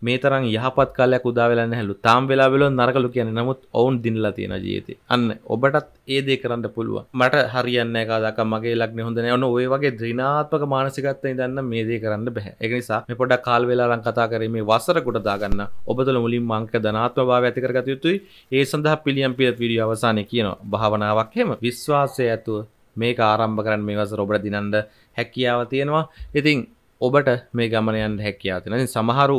මේ තරන් යහපත් කාලයක් උදාවෙලා නැහැලු තාම් වෙලා වෙලො නරකලු කියන නමුත් ඔවුන් දිනලා තියෙන ජීවිතේ අන්න ඔබටත් ඒ දේ කරන්න පුළුවන් මට හරියන්නේ නැහැ කදාක මගේ ලග්නේ හොඳ නැහැ ඔන්න ඔය වගේ ඍණාත්මක මානසිකත්වයෙන් ඉඳන් මේ දේ කරන්න බෑ ඒක නිසා මේ පොඩ්ඩක් කාල වේලා ලං කතා කරේ මේ වසර කොට දාගන්න ඔබ තුළ මුලින්ම අංක ධනාත්මක භාවය ඇති කරගත යුතුයි ඒ සඳහා පිළියම් පිළිත් වීඩියෝ අවසානයේ කියනවා භාවනාවක් හැම විශ්වාසය ඇතුව මේක ආරම්භ කරන්න මේ වසර ඔබට දිනන්න හැකියාව තියෙනවා ඉතින් ඔබට මේ ගමනයන් හැකියාව තියෙනවා ඉතින් සමහරු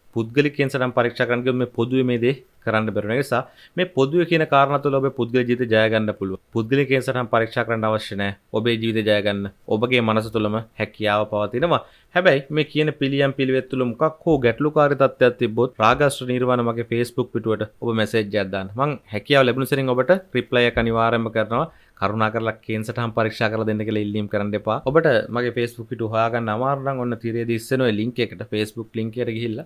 පුද්ගලි කෙන්සටම් පරීක්ෂකරන්ගේ මේ පොදුව මේ දේ කරන්න බැරන නිසා මේ පොදුව කියන කාරණතුල ඔබ පුද්ගල ජීත ජයගන්න පුළුව පුද්ගලි කෙන්සටම් පරීක්ෂා කරන්න අවශ්‍යනෑ ඔබේ ජීවිත ජයගන්න ඔබගේ මනස තුළම හැකියාව පවතිනවා හැබැයි මේ කියන පිළියම් පිළිවෙත්තුළ මොකක් හෝ ගැටලුකාරී තත්ත්වයක් තිබ්බොත් රාගස්ත්‍ර නිර්වාණ මගේ Facebook පිටුවට ඔබ මෙසේජ් එකක් දාන්න. මං හැකියාව ලැබුණ සෙරින් ඔබට රිප්ලයි එක අනිවාර්යයෙන්ම කරනවා. කරුණාකරලා කේන්සටහන් පරීක්ෂා කරලා දෙන්න කියලා ඉල්ලීම් කරන්න එපා. ඔබට මගේ Facebook පිටුව හොයාගන්න අමාරු නම් ඔන්න තිරේදී ඉස්සෙන ඔය link එකට Facebook link එකට ගිහිල්ලා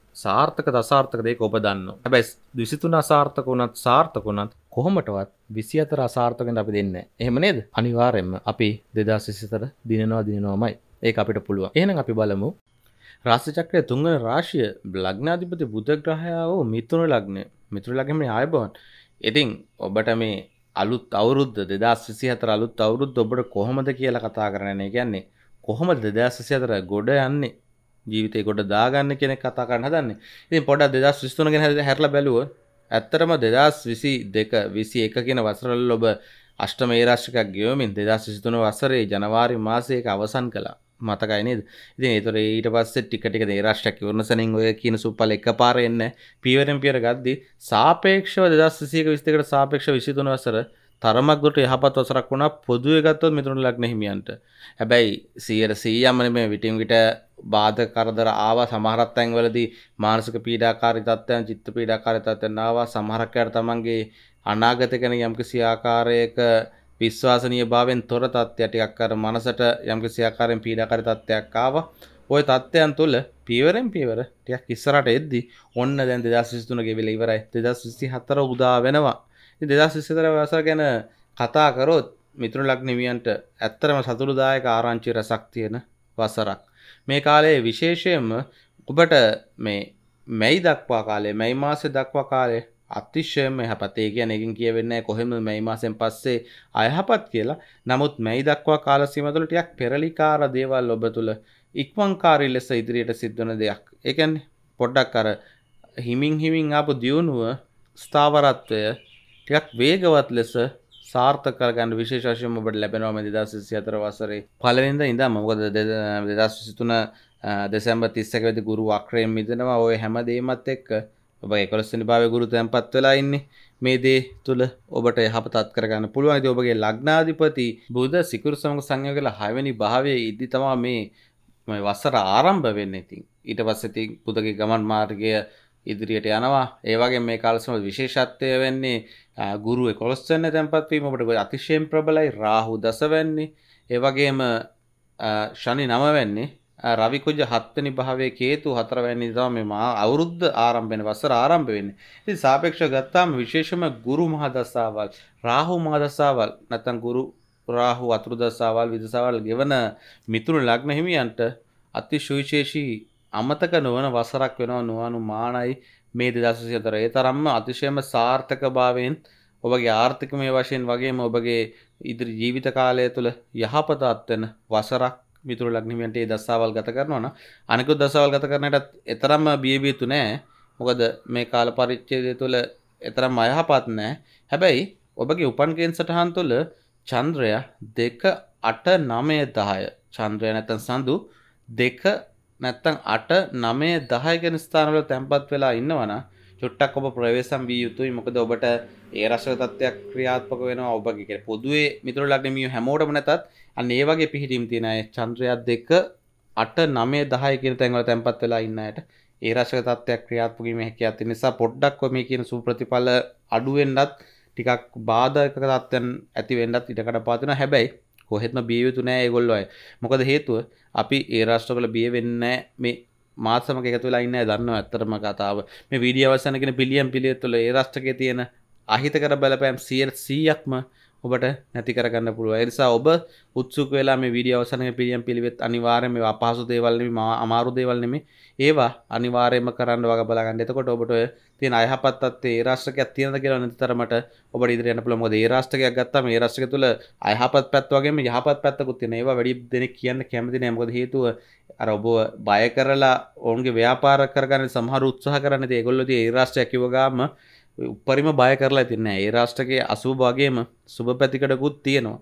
සාර්ථක දසාර්ථක දෙක ඔබ දන්න හැබැයි විසිතුන අසාර්ථක වුණත් සාර්ථක වුණත් කොහොමටවත් විසි අතර අසාර්ථකෙන් අපි දෙන්න එහෙම නේද අනිවාරෙන්ම අපි දෙදා සිසිතර දිනනවා දිනනවාමයි ඒ අපිට පුළුව එහන අපි බලමු රාසචක්‍රය තුංගන රාශිය බ්ලග්නාධිපති බුදග්‍රහයාාව මිතුුණු ලග්න මිතුර ලගම ආයබවන් ඉතිං ඔබට මේ අලුත් අවුරුද්ධ දෙදස් විසි හතර අලුත් අවුරුද්ධ ඔබට කොහොමද කියලා කතා කරනය කියන්නේ කොහොම දෙදස් සිසි අතර ගොඩ යන්නේ ජීවිතය ගොඩ දාගන්න කෙනෙ කතා කරන්න හදන්න ඉතින් පොඩ දෙදස් විස්තුන ගැන හැරල බැලුව ඇත්තරම දෙදස් විසි දෙක විසි එක කියෙන වසරල් ඔබ අෂ්ටම ඒරශ්කක් ගියෝමින් දෙදස් විසිතුන වසරේ ජනවාරි මාසයක අවසන් කලා මතකයිනද ඉතින් ඒතුර ඊට පස්ස ටිකටික දේරශ්ටක් වරණසනින් ඔය කියන සුපල එක පාර එන්න පීවරෙන් පියර ගද්දි සාපේක්ෂව දෙදස් සියක විස්තකට සාපේක්ෂ විසිතුන වසර තරමක්ගොට යහපත් වසරක් වුණා පොදුව ගත්තොත් මිතුරු ලක්න හිමියන්ට හැබැයි සියයට සීයමන මේ විටිම් විට බාධ කරදර ආවා සමහරත්තැන් වලදී මානසික පීඩාකාරි තත්ත්වයන් චිත්ත පීඩාකාරි තත්ත්වයන් ආවා සමහරක්කයට තමන්ගේ අනාගත කෙන යම්කිසි ආකාරයක විශ්වාසනීය භාවයෙන් තොර තත්ත්වයක් ටිකක් අර මනසට යම්කිසි ආකාරයෙන් පීඩාකාරී තත්ත්වයක් ආවා ඔය තත්ත්වයන් තුළ පීවරෙන් පීවර ටිකක් ඉස්සරට එද්දි ඔන්න දැන් දෙදස් විසිතුනගේ වෙල ඉවරයි දෙදස් විසි හතර උදා වෙනවා දෙදස් විස්සතර වස ගැන කතාකරොත් මිතුරු ලක්නිමියන්ට ඇත්තරම සතුළුදායක ආරංචි රැසක් තියෙන වසරක් මේ කාලයේ විශේෂයෙන්ම ඔබට මේ මැයි දක්වා කාලේ මැයි මාසෙ දක්වා කාලේ අතිශ්‍යයම හැපතේ කියනකින් කියවෙන්න කොහෙම මැයි මාසෙන් පස්සේ අයහපත් කියලා නමුත් මැයි දක්වා කාලසීමතුළ ටියක් පෙරලිකාර දේවල් ඔබ තුළ ඉක්මංකාරී ලෙස ඉදිරියට සිද්ධන දෙයක් එකන් පොඩ්ඩක් අර හිමින් හිමින් ආපු දියුණුව ස්ථාවරත්වය ටිකක් වේගවත් ලෙස සාර්ථකරගන්න විශේෂශයම ඔබට ලැබෙනවා මේ දෙදස් විසි අතර වසරේ පලවෙනිද ඉඳ මොකද දෙදස් විසිතුන දෙසැම්බ තිස්සක වෙති ගුරු වක්‍රයෙන් මිදෙනවා ඔය හැමදේමත් එක්ක ඔබ එකොලස්සනි භාව ගුරු තැන්පත් වෙලා ඉන්නේ මේ දේ තුළ ඔබට යහපතත් කරගන්න පුළුවන් ති ඔබගේ ලග්නාධිපති බුද සිකුරු සමඟ සංයෝ කළ හයවැනි භාවය ඉදදි තමා මේ වස්සර ආරම්භ වෙන්න ඉතින් ඊට පස්සති පුදගේ ගමන් මාර්ගය ඉදිරියට යනවා ඒවගේ මේ කාලසම විශේෂත්වය වෙන්නේ ගුරුව කොස්වන්න තැන්පත්වීමට අතිශයෙන් ප්‍රබලයි රාහු දසවැන්නේ ඒවගේම ශනි නමවැන්නේ රවිකුජ හත්තනි භාවය කේතු හතරවැනි දම මා අවුරුද්ධ ආරම්භෙන වසර ආරම්භ වෙන්න ති සාපේක්ෂ ගත්තාම විශේෂම ගුරු මහදසාවල් රාහු මහදසාවල් නැතන් ගුරු රාහු අතුරු දසාවල් විදසාවල් ගෙවන මිතුරු ලග්න හිමියන්ට අති සුවිශේෂී අමතක නොවන වසරක් වෙනවා නොවනු මානයි මේ දෙදසසිය තර ඒ තරම්ම අතිශයම සාර්ථක භාවයෙන් ඔබගේ ආර්ථික මේ වශයෙන් වගේම ඔබගේ ඉදිරි ජීවිත කාලය තුළ යහපතත්වන වසරක් මිතුර ලක්නිමට ඒ දස්සාවල් ගත කරනවන අනෙකුත් දසවල් ගත කරනටත් එතරම්ම බියබීතු නෑ මොකද මේ කාල පරිච්චේදය තුළ එතරම් අයහපත් නෑ හැබැයි ඔබගේ උපන්ගෙන් සටහන් තුළ චන්ද්‍රය දෙක අට නමය දහය චන්ද්‍රය නැතන් සඳු දෙක නැත්තං අට නමේ දහයගෙන ස්ථානවල තැන්පත් වෙලා ඉන්නවන චුට්ටක් ඔබ ප්‍රවේශම් වී යුතුයි මොකද ඔබට ඒ රශ්ව තත්වයක් ක්‍රියාත්මක වෙන ඔබගේ කෙන පොදුවේ මිතුර ලක්නමිය හැමෝටම නැතත් අන්න ඒ වගේ පිහිටීම් තියෙනයි චන්ද්‍රයත් දෙක අට නමේ දහයකින තැන්වල තැන්පත් වෙලා ඉන්නයට ඒ රශ්ව තත්වයක් ක්‍රියාත්මකීම හැකි ඇති නිසා පොඩ්ඩක් මේ කියන සුප්‍රතිඵල අඩුවෙන්ඩත් ටිකක් බාධක තත්වයන් ඇතිවෙන්නත් ඉටකට පාතින හැබැයි කොහෙත්ම බියයුතු නෑ ගොල්ලොයි මොකද හේතුව අපි ඒ රාෂ්ට කළ බිය වෙන්න මේ මාසමක එකතුලයින්න දන්න ඇත්තරම කතාව මේ විඩිය අවසනගෙන පිළියම් පිළියත් තුළ ඒ රාෂ්ටක තියෙන අහිතකර බලපෑම් සියල් සීයක්ම ඔබට නැති කරගන්න පුළුව එනිසා ඔබ උත්සුක් වෙලා මේ වීඩියෝ අවසන් පිළියම් පිළිවෙත් අනිවාර්යයෙන්ම මේ අපහසු දේවල් නෙමෙයි අමාරු දේවල් නෙමෙයි ඒවා අනිවාර්යයෙන්ම කරන්න වග බලා ගන්න. එතකොට ඔබට ඔය තියෙන අයහපත් තත්ත්වයේ ඒ රාෂ්ට්‍රකයක් තියෙනද කියලා නැති තරමට ඔබට ඉදිරියට යන්න පුළුවන්. මොකද ඒ රාෂ්ට්‍රකයක් ගත්තාම ඒ රාෂ්ට්‍රකය තුළ අයහපත් පැත්ත වගේම යහපත් පැත්තකුත් තියෙනවා. ඒවා වැඩි දෙනෙක් කියන්න කැමති නෑ. මොකද හේතුව අර ඔබ බය කරලා ඔවුන්ගේ ව්‍යාපාර කරගන්න සමහර උත්සාහ කරන්නේ. ඒගොල්ලෝ ඉතින් ඒ රාෂ්ට්‍රය කිව්ව ගාම උපරිම බය කරලා තින්න ඒ රාෂ්ටකගේ අසුභාගේම සුබ පැතිකටකුත් තියෙනවා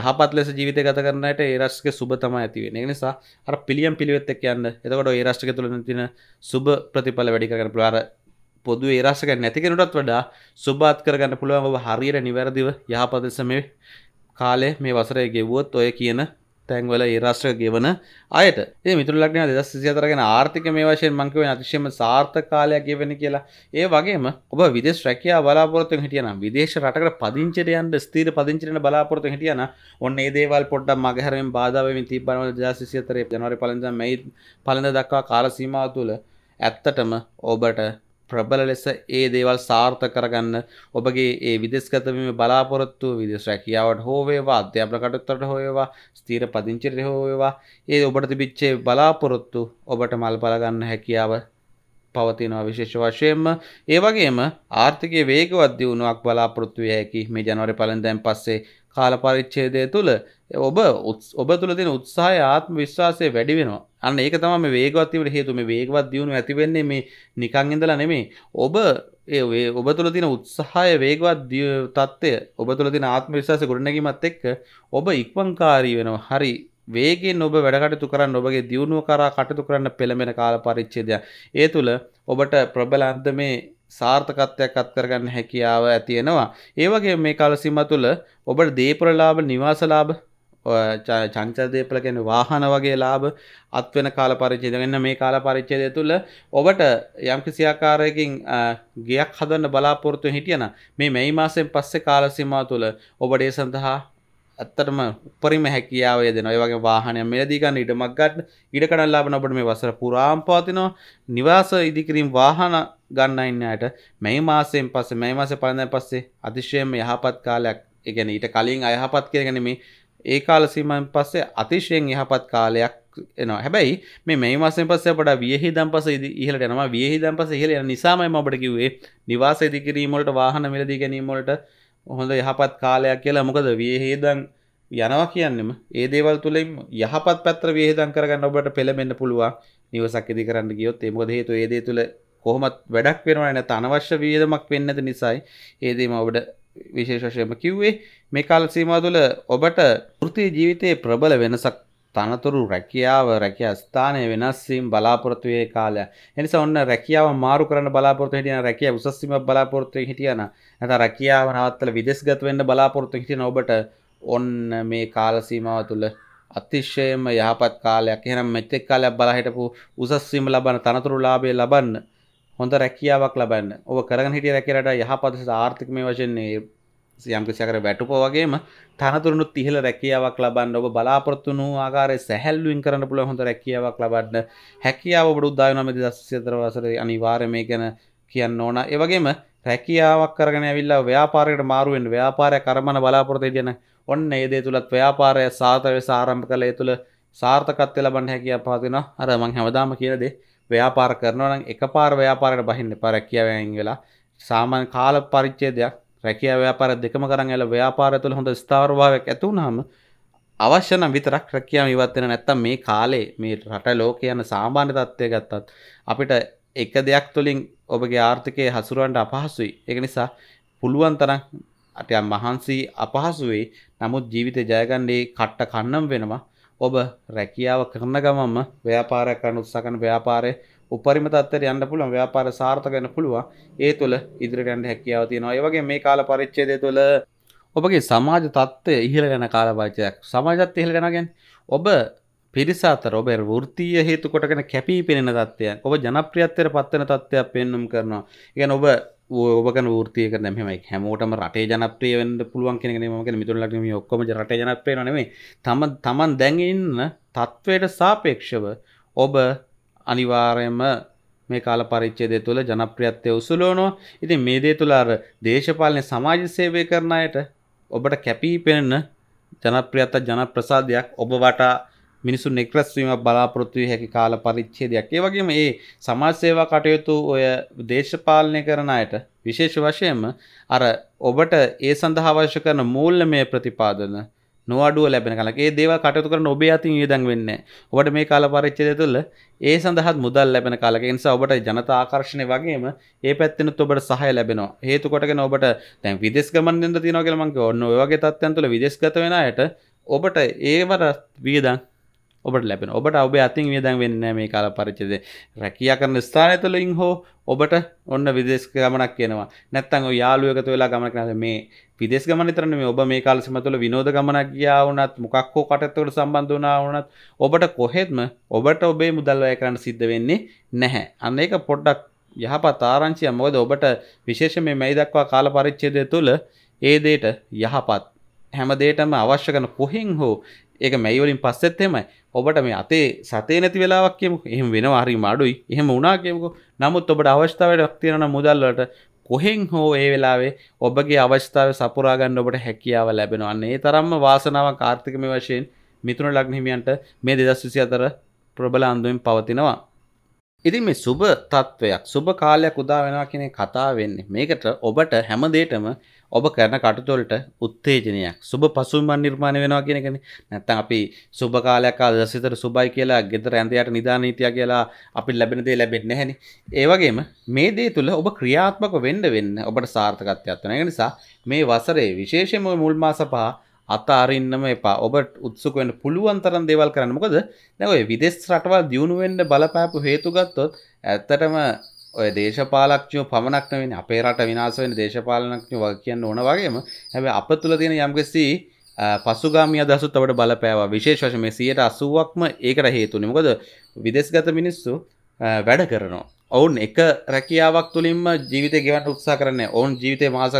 යහපත් ලෙස ජීවිත ගත කරන්නට ඒරස්ක සුබ තම ඇතිවෙන නිසා අර පිළියම් පිළිවෙත් එක් යන්න එතකොට ඒ රාෂ්ටක තුළ තින සුබ ප්‍රතිඵල වැඩි කරන පුළාර පොදු ඒරාශක නැති කෙනටත් වඩා සුභාත් කරගන්න පුළුවන් ඔබ හරියට නිවැරදිව යහපදෙස මේ කාලේ මේ වසරය ගෙවුවොත් ඔය කියන තැන්වල ඒ රාශ්‍ර ගෙවන අයට ඒ මිතුරලක්න දෙදස් සිතරගෙන ආර්ථික මේ වශයෙන් මංකව අතිශයම සාර්ථ කාලයක් ගෙවෙන කියලා ඒ වගේම ඔබ විදේශ රැකයා බලාපොරොත්තු හිටියනම් විදේශ රටකට පදිංචරයන්ට ස්තීර පදිංචරන බලාපොරොත්තු හිටියන ඔන්න ඒ දේවල් පොඩ්ඩක් මගහැරෙන් බාධාවෙන් තිබ්බනවල දෙදස් සිතරේ ජනවාරි පලඳ මැයි පලඳ දක්වා කාල සීමාව තුළ ඇත්තටම ඔබට ප්‍රබල ලෙස ඒ දේවල් සාර්ථ කරගන්න ඔබගේ ඒ විදෙස්ගතවීම බලාපොරොත්තු විදෙස් රැකියාවට හෝවේවා අධ්‍යාපන කටයුත්තට හෝවේවා ස්ථීර පදිංචිට හෝවේවා ඒ ඔබට තිබිච්චේ බලාපොරොත්තු ඔබට මල් බලගන්න හැකියාව පවතිනවා විශේෂ වශයෙන්ම ඒ වගේම ආර්ථිකයේ වේගවත් දියුණුවක් බලාපොරොත්තු විය හැකි මේ ජනවාරි පලෙන්දෑම් පස්සේ කාලපරිච්චේදය තුළ ඔබ ඔබ තුළ තින උත්සාහ ආත්ම විශ්වාසය වැඩි වෙනවා අන්න ඒක තම වේගවත්වීමට හේතුම වේගවත් දියුණු ඇතිවෙන්නේ මේ නිකං ඉඳලා නෙමේ ඔබ ඒ ඔබ තුළ තින උත්සාහය වේගවත් දිය තත්ත්වය ඔබ තුළ තින ආත්ම විශවාස ගොඩනැගීමත් එක්ක ඔබ ඉක්වංකාරී වෙනවා හරි වේගෙන් ඔබ වැඩකටතු කරන්න ඔබගේ දියුණුව කරා කටතු කරන්න පෙළමෙන කාල පරිච්චේදය ඒ තුළ ඔබට ප්‍රබලන්ද මේ සාර්ථකත්වයක් අත්කරගන්න හැකියාව ඇතියෙනවා ඒවගේ මේ කාලසිම තුළ ඔබට දේපරලාබ නිවාසලාබ චංචදේපල ගැන වාහන වගේ ලාබ අත්වෙන කාල පරිචේද වෙන්න මේ කාල පරිච්චේදය තුළ ඔබට යම්කිසියාකාරයකින් ගයක් හදන්න බලාපොරත්තු හිටියන මේ මෙයි මාසෙන් පස්සෙ කාලසිමා තුළ ඔබඩේ සඳහා ඇත්තටම උපරිම හැකියාව දෙන ඔයවගේ වාහනය මෙලදීගන්න ඉඩමක් ගන්න ඉඩ කඩල්ලාබන ඔබට මේ වසර පුරාම්පාතිනවා නිවාස ඉදිකිරීම් වාහන ගන්න ඉන්න අයට මේ මාසයෙන් පස්සේ මේ මාසේ පළඳන් පස්සේ අතිශයම යහපත් කාලයක් ඒ කියන්නේ ඊට කලින් අයහපත් කියලා කියන්නේ මේ ඒ කාල සීමාවෙන් පස්සේ අතිශයෙන් යහපත් කාලයක් එනවා. හැබැයි මේ මේ මාසයෙන් පස්සේ අපට වියහිදම් පස්සේ ඉහළට යනවා. වියහිදම් පස්සේ ඉහළ යන නිසාමයි මම ඔබට කිව්වේ නිවාස ඉදිකිරීම වලට වාහන මිලදී ගැනීම වලට හොඳ යහපත් කාලයක් කියලා. මොකද වියහිදම් යනවා කියන්නෙම ඒ දේවල් තුළින් යහපත් පැත්‍ර වියහිදම් කරගන්න ඔබට පෙළඹෙන්න පුළුවන්. නිවසක් ඉදි කරන්න ගියොත් ඒ මොකද හේතුව ඒ දේ තුළ කොහොමත් වැඩක් වෙනවා නැත අනවශ්‍ය වියදමක් වෙන්නද නිසායි ඒදීම ඔබට විශේෂශයම කිව්වේ මේ කාල සීමා තුළ ඔබට ෘතිය ජීවිතයේ ප්‍රබල වෙනසක් තනතුරු රැකියාව රැකිය ස්ථානය වෙනස්සීම් බලාපොරොත්තුවයේ කාලය එනිසා ඔන්න රැකියාව මාරු කරන බලාපොරොත්තු හිටියන රැකිය උසස්සීම බලාපොරොත්තු හිටියන නැත රැකියාව නවත්තල විදෙස්ගත වෙන්න බලාපොරොත්තු හිටියන ඔබට ඔන්න මේ කාල සීමාව තුළ අතිශයම යහපත් කාලයක් එහෙනම් මෙතෙක් කාලයක් බලා හිටපු උසස් වීම ලබන තනතුරු ලාභය ලබන්න හොඳ රැකියාවක් ලබන්න ඔබ කරගෙන හිටිය රැකියාවට යහපත් ආර්ථික මේ වශයෙන් යම්කිසිකර වැටුප වගේම තනතුරුණුත් ඉහළ රැකියාවක් ලබන්න ඔබ බලාපොරොත්තු වූ ආකාරය සැහැල්ලුවෙන් කරන්න පුළුවන් හොඳ රැකියාවක් ලබන්න හැකියාව ඔබට උදා වෙනවා මේ 2024 වසරේ අනිවාර්යයෙන් මේ ගැන කියන්න ඕන. ඒ වගේම රැකියාවක් කරගෙන ඇවිල්ලා ව්‍යාපාරයකට මාරු වෙන්න ව්‍යාපාරය කරමන බලාපොරොත්තු වෙන ඔන්න ඒ දේ තුලත් ව්‍යාපාරය සාර්ථකව ආරම්භ කළ ඒ තුල සාර්ථකත්වය ලබන්න හැකියාව පහත වෙනවා. අර මම හැමදාම කියන දේ ව්‍යාපාර කරනවා නම් එකපාර ව්‍යාපාරයට බහින්න එපා රැකියාවෙන් වෙලා සාමාන්‍ය කාල පරිච්ඡේදයක් රැකියාව ව්‍යාපාර දෙකම කරන් ඇවිල්ලා ව්‍යාපාරය තුළ හොඳ ස්ථාවරභාවයක් ඇති වුනහම අවශ්‍ය නම් විතරක් රැකියාව ඉවත් වෙන නැත්තම් මේ කාලේ මේ රට ලෝකේ යන සාමාන්‍ය තත්ත්වය ගත්තත් අපිට එක දෙයක් තුළින් ඔබගේ ආර්ථිකය හසුරවන්න අපහසුයි ඒක නිසා පුළුවන් තරම් අටයන් මහන්සි අපහසුවේ නමුත් ජීවිතය ජයගන්නේ කට්ට කන්නම් වෙනවා ඔබ රැකියාව කරන ගමම ව්‍යාපාරයක් කරන්න උත්සාහ කරන ව්‍යාපාරයේ උපරිම තත්ත්වයට යන්න පුළුවන් ව්‍යාපාර සාර්ථක වෙන්න පුළුවන් ඒ තුළ ඉදිරියට යන්න හැකියාව තියෙනවා ඒ වගේ මේ කාල පරිච්ඡේදය තුළ ඔබගේ සමාජ තත්ත්වය ඉහළ යන කාල පරිච්ඡේදයක් සමාජත් ඉහළ යනවා කියන්නේ ඔබ පිරිස අතර ඔබ වෘත්තීය හේතු කොටගෙන කැපී පෙනෙන තත්ත්වයන් ඔබ ජනප්‍රියත්වයට පත්වන තත්ත්වයක් පෙන්눔 කරනවා ඒ කියන්නේ ඔබ ඕකන ෘතියක නැමයි හැමෝටම රටේ ජනප්‍රය වන්න පුළුවන් කෙනෙ මක මිතුරලක්ම ඔක්කොම රට ජනපය නේ තම තමන් දැඟන්න තත්ත්වයට සාපේක්ෂව ඔබ අනිවාරයම මේ කාල පරිච්චේදය තුළ ජනප්‍රියත්වය උසුලෝනෝ ඉතින් මේ දේ තුළාර දේශපාලනය සමාජ සේවය කරණයට ඔබට කැපී පෙන්න ජනප්‍රියත්ත ජනප්‍රසාදයක් ඔබ වටා මිනිසු නෙක්රස්වීම බලාපොරොත්තුවය හැකි කාල පරිච්චේදයක් ඒ වගේම ඒ සමාජසේවා කටයුතු ඔය දේශපාලනය කරන අයට විශේෂ වශයෙන්ම අර ඔබට ඒ සඳහාවශ්‍ය කරන මූල්ලමය ප්‍රතිපාදන නොවඩුව ලැබෙන කලක් ඒ දේව කටයුතු කරන ඔබේ අතින් වියදම් වෙන්නේ ඔබට මේ කාල පරිච්ඡේදය තුළ ඒ සඳහාත් මුදල් ලැබෙන කාලක ඒ නිසා ඔබට ජනතා ආකර්ෂණය වගේම ඒ පැත්තෙනුත් ඔබට සහාය ලැබෙනවා හේතු කොටගෙන ඔබට දැන් විදේශ ගමන් දෙන්න තියෙනවා කියලා මම කිව්වා ඔන්න ඔය වගේ තත්ත්වයන් තුළ විදේශගත වෙන අයට ඔබට ඒවට වියදම් ඔබට ලැබෙන ඔබට ඔබ අතින් වියදන් වෙන්න මේ කාල පරිච්චද රැකියා කරන ස්ථානය තුළින් හෝ ඔබට ඔන්න විදේශ ගමනක් කියනවා නැත්තං යාළුවකතු වෙලා ගමනක් නද මේ විදේශ ගමනතරන මේ ඔබ මේ කාලසිම තුළ විනෝද ගමනක් ගියා වුණත් මොකක් හෝ කටත්තවට සම්බන්ධ වනා වනත් ඔබට කොහෙත්ම ඔබට ඔබේ මුදල්වය කරන්න සිද්ධ වෙන්නේ නැහැ අන්න ඒක පොඩ්ඩක් යහපත් ආරංචිය මොකද ඔබට විශේෂ මේ මැයි දක්වා කාල පරිච්චේදය තුළ ඒදේට යහපත් හැමදේටම අවශ්‍ය කන කොහෙන් හෝ ඒක මැයිවලින් පස්සෙත් එෙමයි ඔබට මේ අතේ සතේ නැති වෙලාවක් කියමු එහෙම වෙන හරි මාඩුයි එහෙම උනාගේමකු නමුත් ඔබට අවස්ථාවට තියෙන මුදල්ලට කොහෙන් හෝ ඒ වෙලාවේ ඔබගේ අවස්ථාව සපුරාගන්න ඔබට හැකියාව ලැබෙනවන්න ඒ තරම්ම වාසනාව කාර්ථිකම වශයෙන් මිතුන ලග්නහිමියන්ට මේ දෙදස් විසි අතර ප්‍රබල අන්දුවෙන් පවතිනවා. ඉතින් මේ සුභ තත්ත්වයක් සුභ කාලයක් උදා වෙනවා කෙනෙ කතා වෙන්නේ මේකට ඔබට හැමදේටම ඔබ කරන කටුතොලට උත්තේජනයක් සුබ පසුම්බන් නිර්මාණය වෙනවා කියන එකනේ. නැත්තම් අපි සුබ කාලයක් ආදර්ශිතර සුබයි කියලා ගෙදර ඇඳයට නිදාන හිටියා කියලා අපිට ලැබෙන දේ ලැබෙන්නේ නැහෙනේ. ඒ වගේම මේ දේ තුල ඔබ ක්‍රියාත්මක වෙන්න වෙන්න ඔබට සාර්ථකත්වයක් වෙනවා. ඒ නිසා මේ වසරේ විශේෂයෙන්ම මුල් මාස පහ අතාරින්නම එපා ඔබට උත්සුක වෙන්න පුළුවන් තරම් දේවල් කරන්න මොකද දැන් ඔය විදේශ රටවල් දියුණු වෙන්න බලපෑපු හේතු ගත්තොත් ඇත්තටම ඔය දේශපාලක්ඥෝ පමණක් නෙවෙයි අපේ රට විනාශ වෙන දේශපාලනඥයෝ වගේ කියන්න ඕන වගේම හැබැයි අප තුල තියෙන යම්කිසි පසුගාමී අදහසුත් අපිට බලපෑවා විශේෂ වශයෙන් මේ 180ක්ම ඒකට හේතුනේ මොකද විදේශගත මිනිස්සු වැඩ කරනවා ඔවුන් එක රැකියාවක් තුලින්ම ජීවිතය ගෙවන්න උත්සාහ කරන්නේ ඔවුන් ජීවිතේ මාස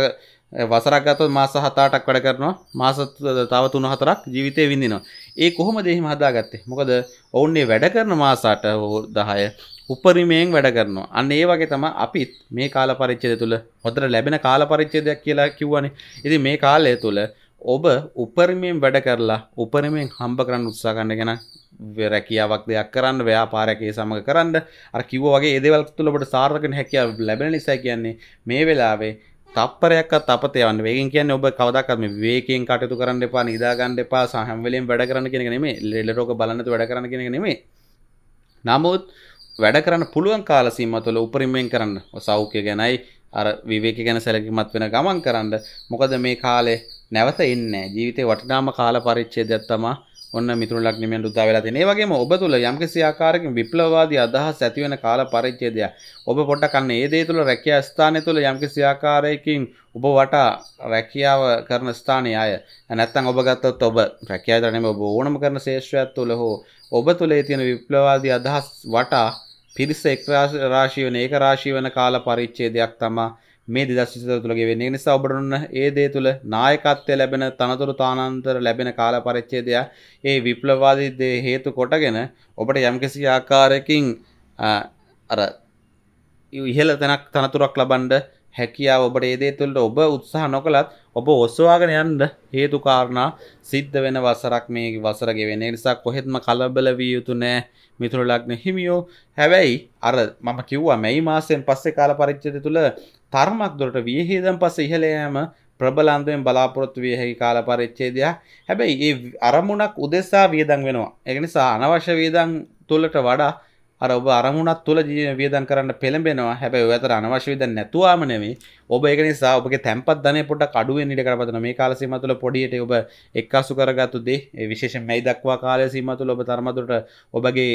වසරක් ගතොත් මාස 7-8ක් වැඩ කරනවා මාස තව 3-4ක් ජීවිතේ විඳිනවා ඒ කොහොම දෙහිම හදාගත්තේ මොකද ඔවුන්නේ වැඩ කරන මාසාට හෝ දහය උපරිමයෙන් වැඩ කරනවා අන්න ඒ වගේ තම අපිත් මේ කාල පරිච්චේද තුළ හොදර ලැබෙන කාල පරිච්චේදයක් කියලා කිව්වනේ ඉති මේ කාලය තුළ ඔබ උපරිමයෙන් වැඩ කරලා උපරිමයෙන් හම්බ කරන්න උත්සා කන්න ගැන රැකියාවක් දෙයක් කරන්න ව්‍යාපාරකයේ සමඟ කරන්න අර කිව්ව වගේ ඒදවල් තුළට සාර්කන හැකියාව ලැබෙන නිසා කියන්නේ මේ වෙලාවේ තප්පරයක්වත් අපත යන්න වේගෙන් කියන්නේ ඔබ කවදාකවත් මේ විවේකයෙන් කටයුතු කරන්න එපා නිදා ගන්න එපා සහ හැම වෙලෙම වැඩ කරන්න කියන එක නෙමෙයි ලෙඩ රෝග බලන්න නැතුව වැඩ කරන්න කියන එක නෙමෙයි නමුත් වැඩ කරන්න පුළුවන් කාල සීමාව තුළ උපරිමයෙන් කරන්න සෞඛ්‍ය ගැනයි අර විවේක ගැන සැලකිලිමත් වෙන ගමන් කරන්න මොකද මේ කාලේ නැවත එන්නේ ජීවිතේ වටිනාම කාල පරිච්ඡේදයක් තමයි ඔන්න මිතුරු ලග්නිමෙන් උදා වෙලා තියෙන. ඒ වගේම ඔබ තුල යම්කිසි ආකාරයකින් විප්ලවවාදී අදහස් ඇති වෙන කාල පරිච්ඡේදය ඔබ පොඩ්ඩක් අන්න ඒ දේ තුල රැකියා ස්ථානය තුල යම්කිසි ආකාරයකින් ඔබ වටා රැකියාව කරන ස්ථානයේ අය නැත්නම් ඔබ ගත්තොත් ඔබ රැකියාව විතර නෙමෙයි ඔබ ඕනම කරන ශේෂ්ත්‍රයක් තුල හෝ ඔබ තුල තියෙන විප්ලවවාදී අදහස් වටා පිරිස එක් රාශිය වෙන ඒක රාශිය වෙන කාල පරිච්ඡේදයක් තමයි මේ දෙදශිත තුළගේ වෙන්නේ නිසා ඔබට ඔන්න ඒ දේ තුළ නායකත්වය ලැබෙන තනතුරු තානාන්තර ලැබෙන කාල පරිච්ඡේදයක් ඒ විප්ලවවාදී දේ හේතු කොටගෙන ඔබට යම්කිසි ආකාරයකින් අර ඉහළ තැනක් තනතුරක් ලබන්න හැකියාව ඔබට ඒ දේ තුළට ඔබ උත්සාහ නොකළත් ඔබ ඔස්වාගෙන යන්න හේතු කාරණා සිද්ධ වෙන වසරක් මේ වසර ගෙවෙන නිසා කොහෙත්ම කලබල විය යුතු නෑ මිතුර ලග්න හිමියෝ හැබැයි අර මම කිව්වා මැයි මාසයෙන් පස්සේ කාල පරිච්ඡේදය තුළ තර්මක් දොට වියහේදම් පස ඉහලයෑම ප්‍රබලන්දුවෙන් බලාපොරොත්තු විය හැකි කාල පරිච්චේදයක් හැබැයි ඒ අරමුණක් උදෙසා වියදන් වෙනවා එනිසා අනවශ්‍ය වේදන් තුළට වඩා අර ඔබ අරමුණක් තුළ වියදන් කරන්න පෙළඹෙනවා හැබැයි ඔයතර අනවශ්‍ය වියදන් නැතුවම නෙමෙයි ඔබ ඒක නිසා ඔබගේ තැම්පත් ධනය පොඩ්ඩක් අඩුවෙන් ඉඩ කරපතන මේ කාල සීමා තුළ පොඩියට ඔබ එක්කාසු කරගත්තු දේ ඒ විශේෂයෙන් මේ දක්වා කාලය සීමා තුළ ඔබ තරමදුරට ඔබගේ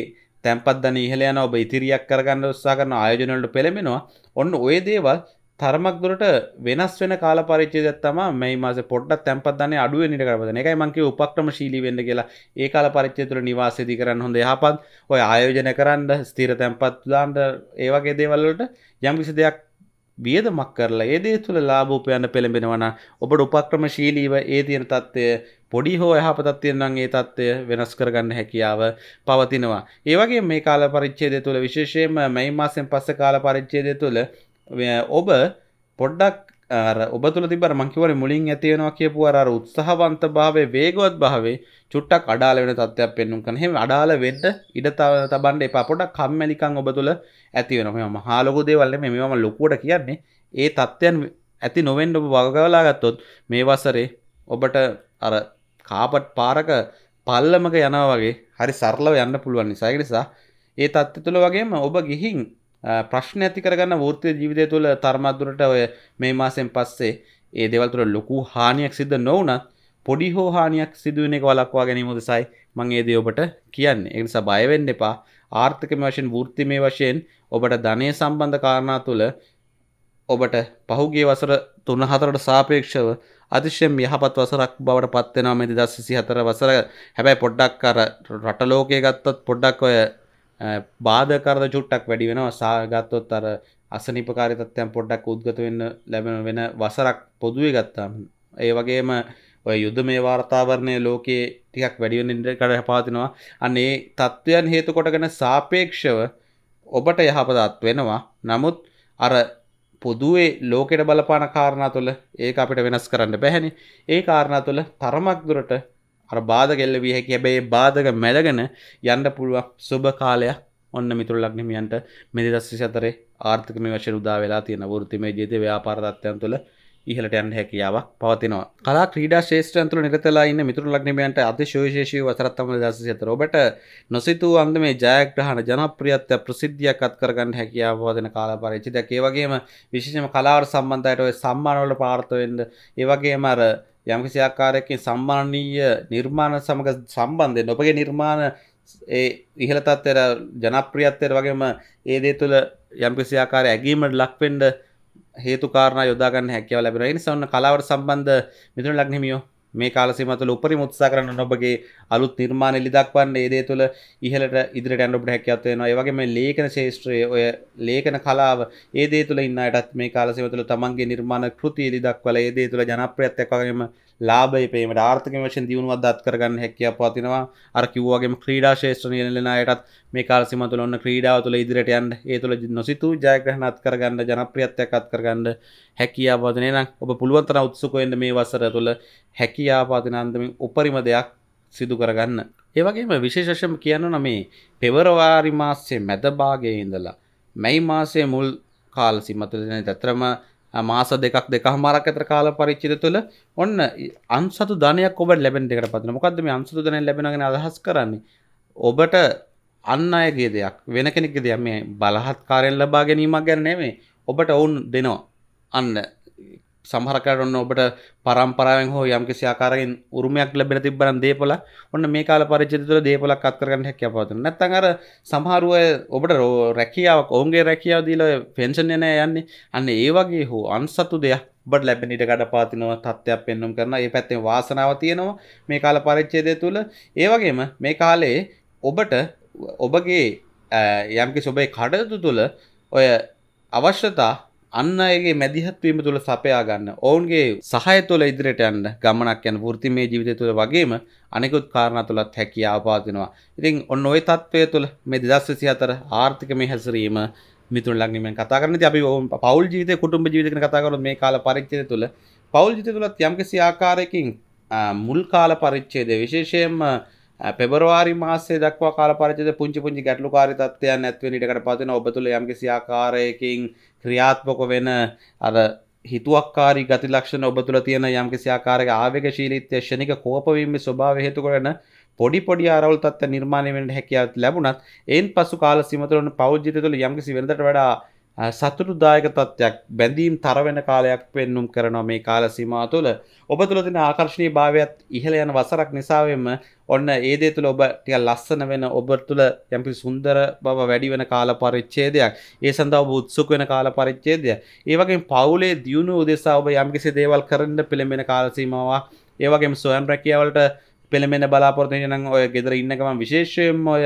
තැම්පත් ධන ඉහළ යන ඔබ ඉතිරියක් කරගන්න උත්සාහ කරන ආයෝජනවලට පෙළඹෙනවා ඔන්න ඔය දේවල් තරමක් දුරට වෙනස් වෙන කාල පරිච්චේදයක් තමයි මේ මාසේ පොඩ්ඩක් තැම්පත් දන්නේ අඩු වෙන ඉඩ කරපදන එකයි මං කියේ උපක්‍රමශීලී වෙන්න කියලා ඒ කාල පරිච්ඡේදය තුළ නිවාසෙදී කරන්න හොඳ යහපත් ඔය ආයෝජනය කරන්න ස්ථිර තැම්පත් දාන්න ඒ වගේ දේවල් වලට යම් කිසි දෙයක් වියදමක් කරලා ඒ දේ තුළ ලාභ උපයන්න පෙළඹෙනවා නම් ඔබට උපක්‍රමශීලීව ඒ තියෙන தත්ත්වය පොඩි හෝ යහපතක් තියෙනනම් ඒ தත්ත්වය වෙනස් කරගන්න හැකියාව පවතිනවා. ඒ වගේ මේ කාල පරිච්ඡේදය තුළ විශේෂයෙන්ම මේ මාසෙන් පස්සේ කාල පරිච්ඡේදය තුළ ඔබ පොඩ්ඩක් ඔබ තුළ තිබර මංකිවර මුලින් ඇතිවෙනවා කියපු අර උත්සාහවන්ත භාවේ වේගවත් භාවේ චුට්ටක් අඩාල වෙන තත්ත්වයක් පෙන්නුම් කරන හැම අඩාල වෙන්න ඉඩ තබන්න එපා පොඩක් කම්මැලිකම් ඔබ තුළ ඇති වෙනවා මේ මහා ලොකු දේවල් නෙමෙයි මේවම ලොකුවට කියන්නේ ඒ තත්ත්වයන් ඇති නොවෙන්න ඔබ වගකවලා ගත්තොත් මේ වසරේ ඔබට අර කාපට් පාරක පල්ලමක යනවා වගේ හරි සරලව යන්න පුළුවන් නිසා ඒ නිසා ඒ තත්ත්ව තුළ වගේම ඔබ ගිහින් ප්‍රශ්න ඇති කරගන්න වෘත්තිය ජීවිතය තුළ තර්මත්දුරට ඔය මේ මාසෙන් පස්සේ ඒ දෙවල්තුර ලොකු හානියක් සිද්ධ නොවනත් පොඩි හෝ හානියක් සිදුවන එක වලක්වා ගැනීම උදෙසයි මං ඒ දේ ඔබට කියන්නේ ඒ නිසා බය වෙන්න එපා ආර්ථිකම වශයෙන් වෘත්තිමය වශයෙන් ඔබට ධනය සම්බන්ධ කාරණා තුළ ඔබට පහුගිය වසර 3 4ට සාපේක්ෂව අතිශයම යහපත් වසරක් බවට පත් වෙනවා මේ 2024 වසර. හැබැයි පොඩ්ඩක් අර රට ලෝකයේ ගත්තත් පොඩ්ඩක් ඔය බාධකරද චුට්ටක් වැඩි වෙනවා සාගත්තොත් අර අසනිපකාරිතත්වයන් පොඩ්ඩක් උද්ගත වෙන්න ලැබෙන වෙන වසරක් පොදුවේ ගත්තාම ඒ වගේම ඔය යුද මේ වාර්තාවරණය ලෝකයේ ටිකක් වැඩිවෙන ඉඩකඩ පාතිනවා අන්න ඒ තත්ත්වයන් හේතු කොටගෙන සාපේක්ෂව ඔබට යහපතත් වෙනවා නමුත් අර පොදුවේ ලෝකෙට බලපාන කාරණා තුළ ඒක අපිට වෙනස් කරන්න බැහැනි ඒ කාරණා තුළ තරමක් දුරට අර බාධ කෙල්ල විය හැකි හැබැයි බාධක මැදගෙන යන්න පුළුවන් සුබ කාලයක් ඔන්න මිතුර ලග්නමියන්ට මෙදි දස්ස සතරේ ආර්ථිකමය වශයෙන් උදා වෙලා තියෙන වෘත්තිමය ජීවිතේ ව්‍යාපාර තත්ත්වයන් තුළ ඉහලට යන්න හැකියාවක් පවතිනවා. කලා ක්‍රීඩා ශේෂ්ත්‍රයන් තුළ නිරතලා ඉන්න මිතුරු ලග්නමියන්ට අතිශෝවිශේෂී වසරක් තමයි 2017. ඔබට නොසිතූ අන්දමේ ජයග්‍රහණ ජනප්‍රියත්වය ප්‍රසිද්ධියක් අත්කරගන්න හැකියාව පවතින කාල පරිච්ඡේදයක්. ඒ වගේම විශේෂම කලාවට සම්බන්ධ අයට ඔය සම්මානවල පාර්ථ වෙන්න, ඒ වගේම අර යම්කිසි ආකාරයකින් සම්මානීය නිර්මාණ සමග සම්බන්ධයෙන් ඔබගේ නිර්මාණ ඒ ඉහළ තත්ත්වයට ජනප්‍රියත්වයට වගේම ඒ දේ තුළ යම්කිසි ආකාරය ඇගීමට ලක්වෙන්න හේතු කාරණා යොදා ගන්න හැකියාව ලැබෙනවා. ඒ නිසා ඔන්න කලාවට සම්බන්ධ මිතුරු ලග්නහිමියෝ මේ කාලසිම තුළ උපරි මුත්සා කරන්න ඔබගේ අලුත් නිර්මාණ ලිදක්වන්න ඒදේ තුළ ඉහලට ඉදිරිට ඇන්ඩුට හැකයක්ත්වයෙනවා ඒවගේ මේ ලේකන ශේෂත්‍රය ඔය ලේකන කලාව ඒදේ තුළ ඉන්නටත් මේ කාලසිම තුළ තමන්ගේ නිර්මාණ කෘති ලිදක්වල ඒදේ තුළ ජනප්‍රත්යක්වගේම ලාබයි පේීමට ආර්ථක වශෙන් දියුණුවත් දත් කරගන්න හැකිය පවතිනවා අර කිව්වාගේ ක්‍රීඩා ශේෂත්‍ර නියලෙනයටත් මේ කාලසිම තුළ ඔන්න ක්‍රීඩාව තුළ ඉදිරියට යන්න ඒ තුළ නොසිතූ ජයග්‍රහණත් කරගන්න ජනප්‍රියත්වයක් අත් කරගන්න හැකියාව වදනේ නම් ඔබ පුළුවන් තරම් උත්සුක වෙන්න මේ වසර තුළ හැකියාව අධිනන්දමින් උපරිම දෙයක් සිදු කරගන්න. ඒ වගේම විශේෂ වශයෙන් කියනවා මේ පෙබරවාරි මාසයේ මැද භාගයේ ඉඳලා මැයි මාසයේ මුල් කාලසීම තුළ තත්‍රම මාස දෙකක් දෙකහමාරක් අතර කාල පරිච්ඡේද තුළ ඔන්න අන්සතු ධනයක් ඔබට ලැබෙන දෙකට පදිනවා. මොකද්ද මේ අන්සතු ධනය ලැබෙනවා කියන අදහස් කරන්නේ? ඔබට අන්න අයගේ දෙයක් වෙන කෙනෙක්ගේ දෙයක් මේ බලහත්කාරයෙන් ලබා ගැනීමක් ගැන නෙමෙයි ඔබට ඔවුන් දෙනවා අන්න සමහරකට ඔන්න ඔබට පරම්පරාවෙන් හෝ යම්කිසි ආකාරයෙන් උරුමයක් ලැබෙන තිබ්බනම් දේපල ඔන්න මේ කාල පරිච්ඡේදය තුළ දේපලක් අත් කරගන්න හැකියාව පවතින. නැත්නම් අර සමහරව ඔබට රැකියාවක් ඔවුන්ගේ රැකියාව දීලා පෙන්ෂන් එන යන්නේ. අන්න ඒ වගේ හෝ අන්සතු දෙයක් ඔබට ලැබෙන ඉඩ කඩපාතිනව තත්ත්වයක් පෙන්වම් කරනවා. ඒ පැත්තෙන් වාසනාව තියෙනවා මේ කාල පරිච්ඡේදය තුළ. ඒ වගේම මේ කාලේ ඔබට ඔබගේ යම්කි සොබේ කටයුතු තුළ ඔය අවශ්‍යතා අන්න ඒගේ මැදිහත්වීම තුළ සපයා ගන්න ඔවුන්ගේ සහය තුළ ඉදිරිට යන්න ගමනක් යන ෘති මේ ජීවිත තුළ වගේම අනෙකුත් කාරණ තුළත් හැකි ආපාතිනවා ඉතින් ඔන්න ඔය තත්ත්වය තුළ මේ දෙදස්වසි අතර ආර්ථික මේ හැසිරීම මිතුන් ලඟීමෙන් කතා කරන අපි ඔවුන් පවුල් ජීවිත කුටුම්ඹ ජීවිතක කතාකරු මේ කාල පරිච්චය තුළ පවුල් ජීවිත තුළත් යම්කිසි ආකාරයකින් මුල් කාල පරිච්ඡේදය විශේෂයෙන්ම පෙබරවාරි මාසේ දක්වා කාලපරචද පුංචි පුංචි ගැටලුකාරි තත්ත්වයන් නැත්වෙන ඉඩකට පත්වෙන ඔබ තුළ යම්කිසි ආකාරයකින් ක්‍රියාත්මක වෙන අර හිතුවක්කාරී ගති ලක්ෂණ ඔබ තුළ තියෙන යම්කිසි ආකාරයක ආවේගශීලීත්වය ෂණික කෝපවීමේ ස්වභාවය හේතු කරන පොඩි පොඩි ආරවුල් තත්ත්ව නිර්මාණය වෙන්න හැකියාව ලැබුණත් ඒන් පසු කාල සීම තුළ පෞද්ගලික තුළ යම්කිසි වෙනදට වඩා සතුරුදායක තත්ත්වයක් බැඳීම් තරවෙන කාලයක් පෙන්නුම් කරනවා මේ කාල සීමා තුළ ඔබ තුළ තියෙන ආකර්ශනීය භාවයත් ඉහළ යන වසරක් නිසාවෙම ඔන්න ඒ දේ තුළ ඔබ ටිකක් ලස්සන වෙන ඔබ තුළ යම්කිසි සුන්දර බව වැඩි වෙන කාල පරිච්ඡේදයක් ඒ සඳහා ඔබ උත්සුක වෙන කාල පරිච්ඡේදය ඒ වගේම පවුලේ දියුණුව උදෙසා ඔබ යම්කිසි දේවල් කරන්න පෙළඹෙන කාල සීමාව ඒ වගේම ස්වයං රැකියාවලට පෙළමෙන බලාපොරතියනං ඔය ගෙදර ඉන්නකම විශේෂයෙන් ඔය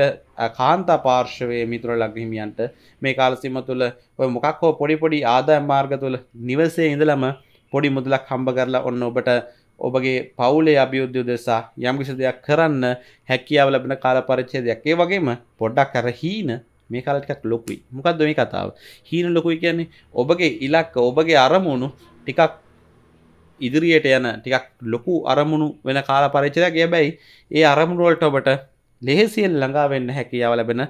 කාන්තා පාර්ශවය මිතුර ලක්හිමියන්ට මේ කාලසිම තුළ ඔය මොකක් හෝ පොඩිපොඩි ආදාය මාර්ග තුළ නිවසේ ඉඳලම පොඩි මුදලක් හම්බ කරලා ඔන්න ඔබට ඔබගේ පවුලේ අභියුද්ධය දෙසා යම්කිසි දෙයක් කරන්න හැකියාව ලැබෙන කාල පරිච්ඡේදයක් ඒ වගේම පොඩ්ඩක් අර හීන මේ කාලටිකක් ලොකුයි මොකක්ද මේ කතාව හීන ලොකුයි කියන්නේ ඔබගේ ඉලක්ක ඔබගේ අරමුණු ටිකක් ඉදිරියට යන ටිකක් ලොකු අරමුණු වෙන කාල පරිච්චරයක් ගැබැයි ඒ අරමුණුවලට ඔබට ලෙහෙසියෙන් ළඟා වෙන්න හැකියාව ලැබෙන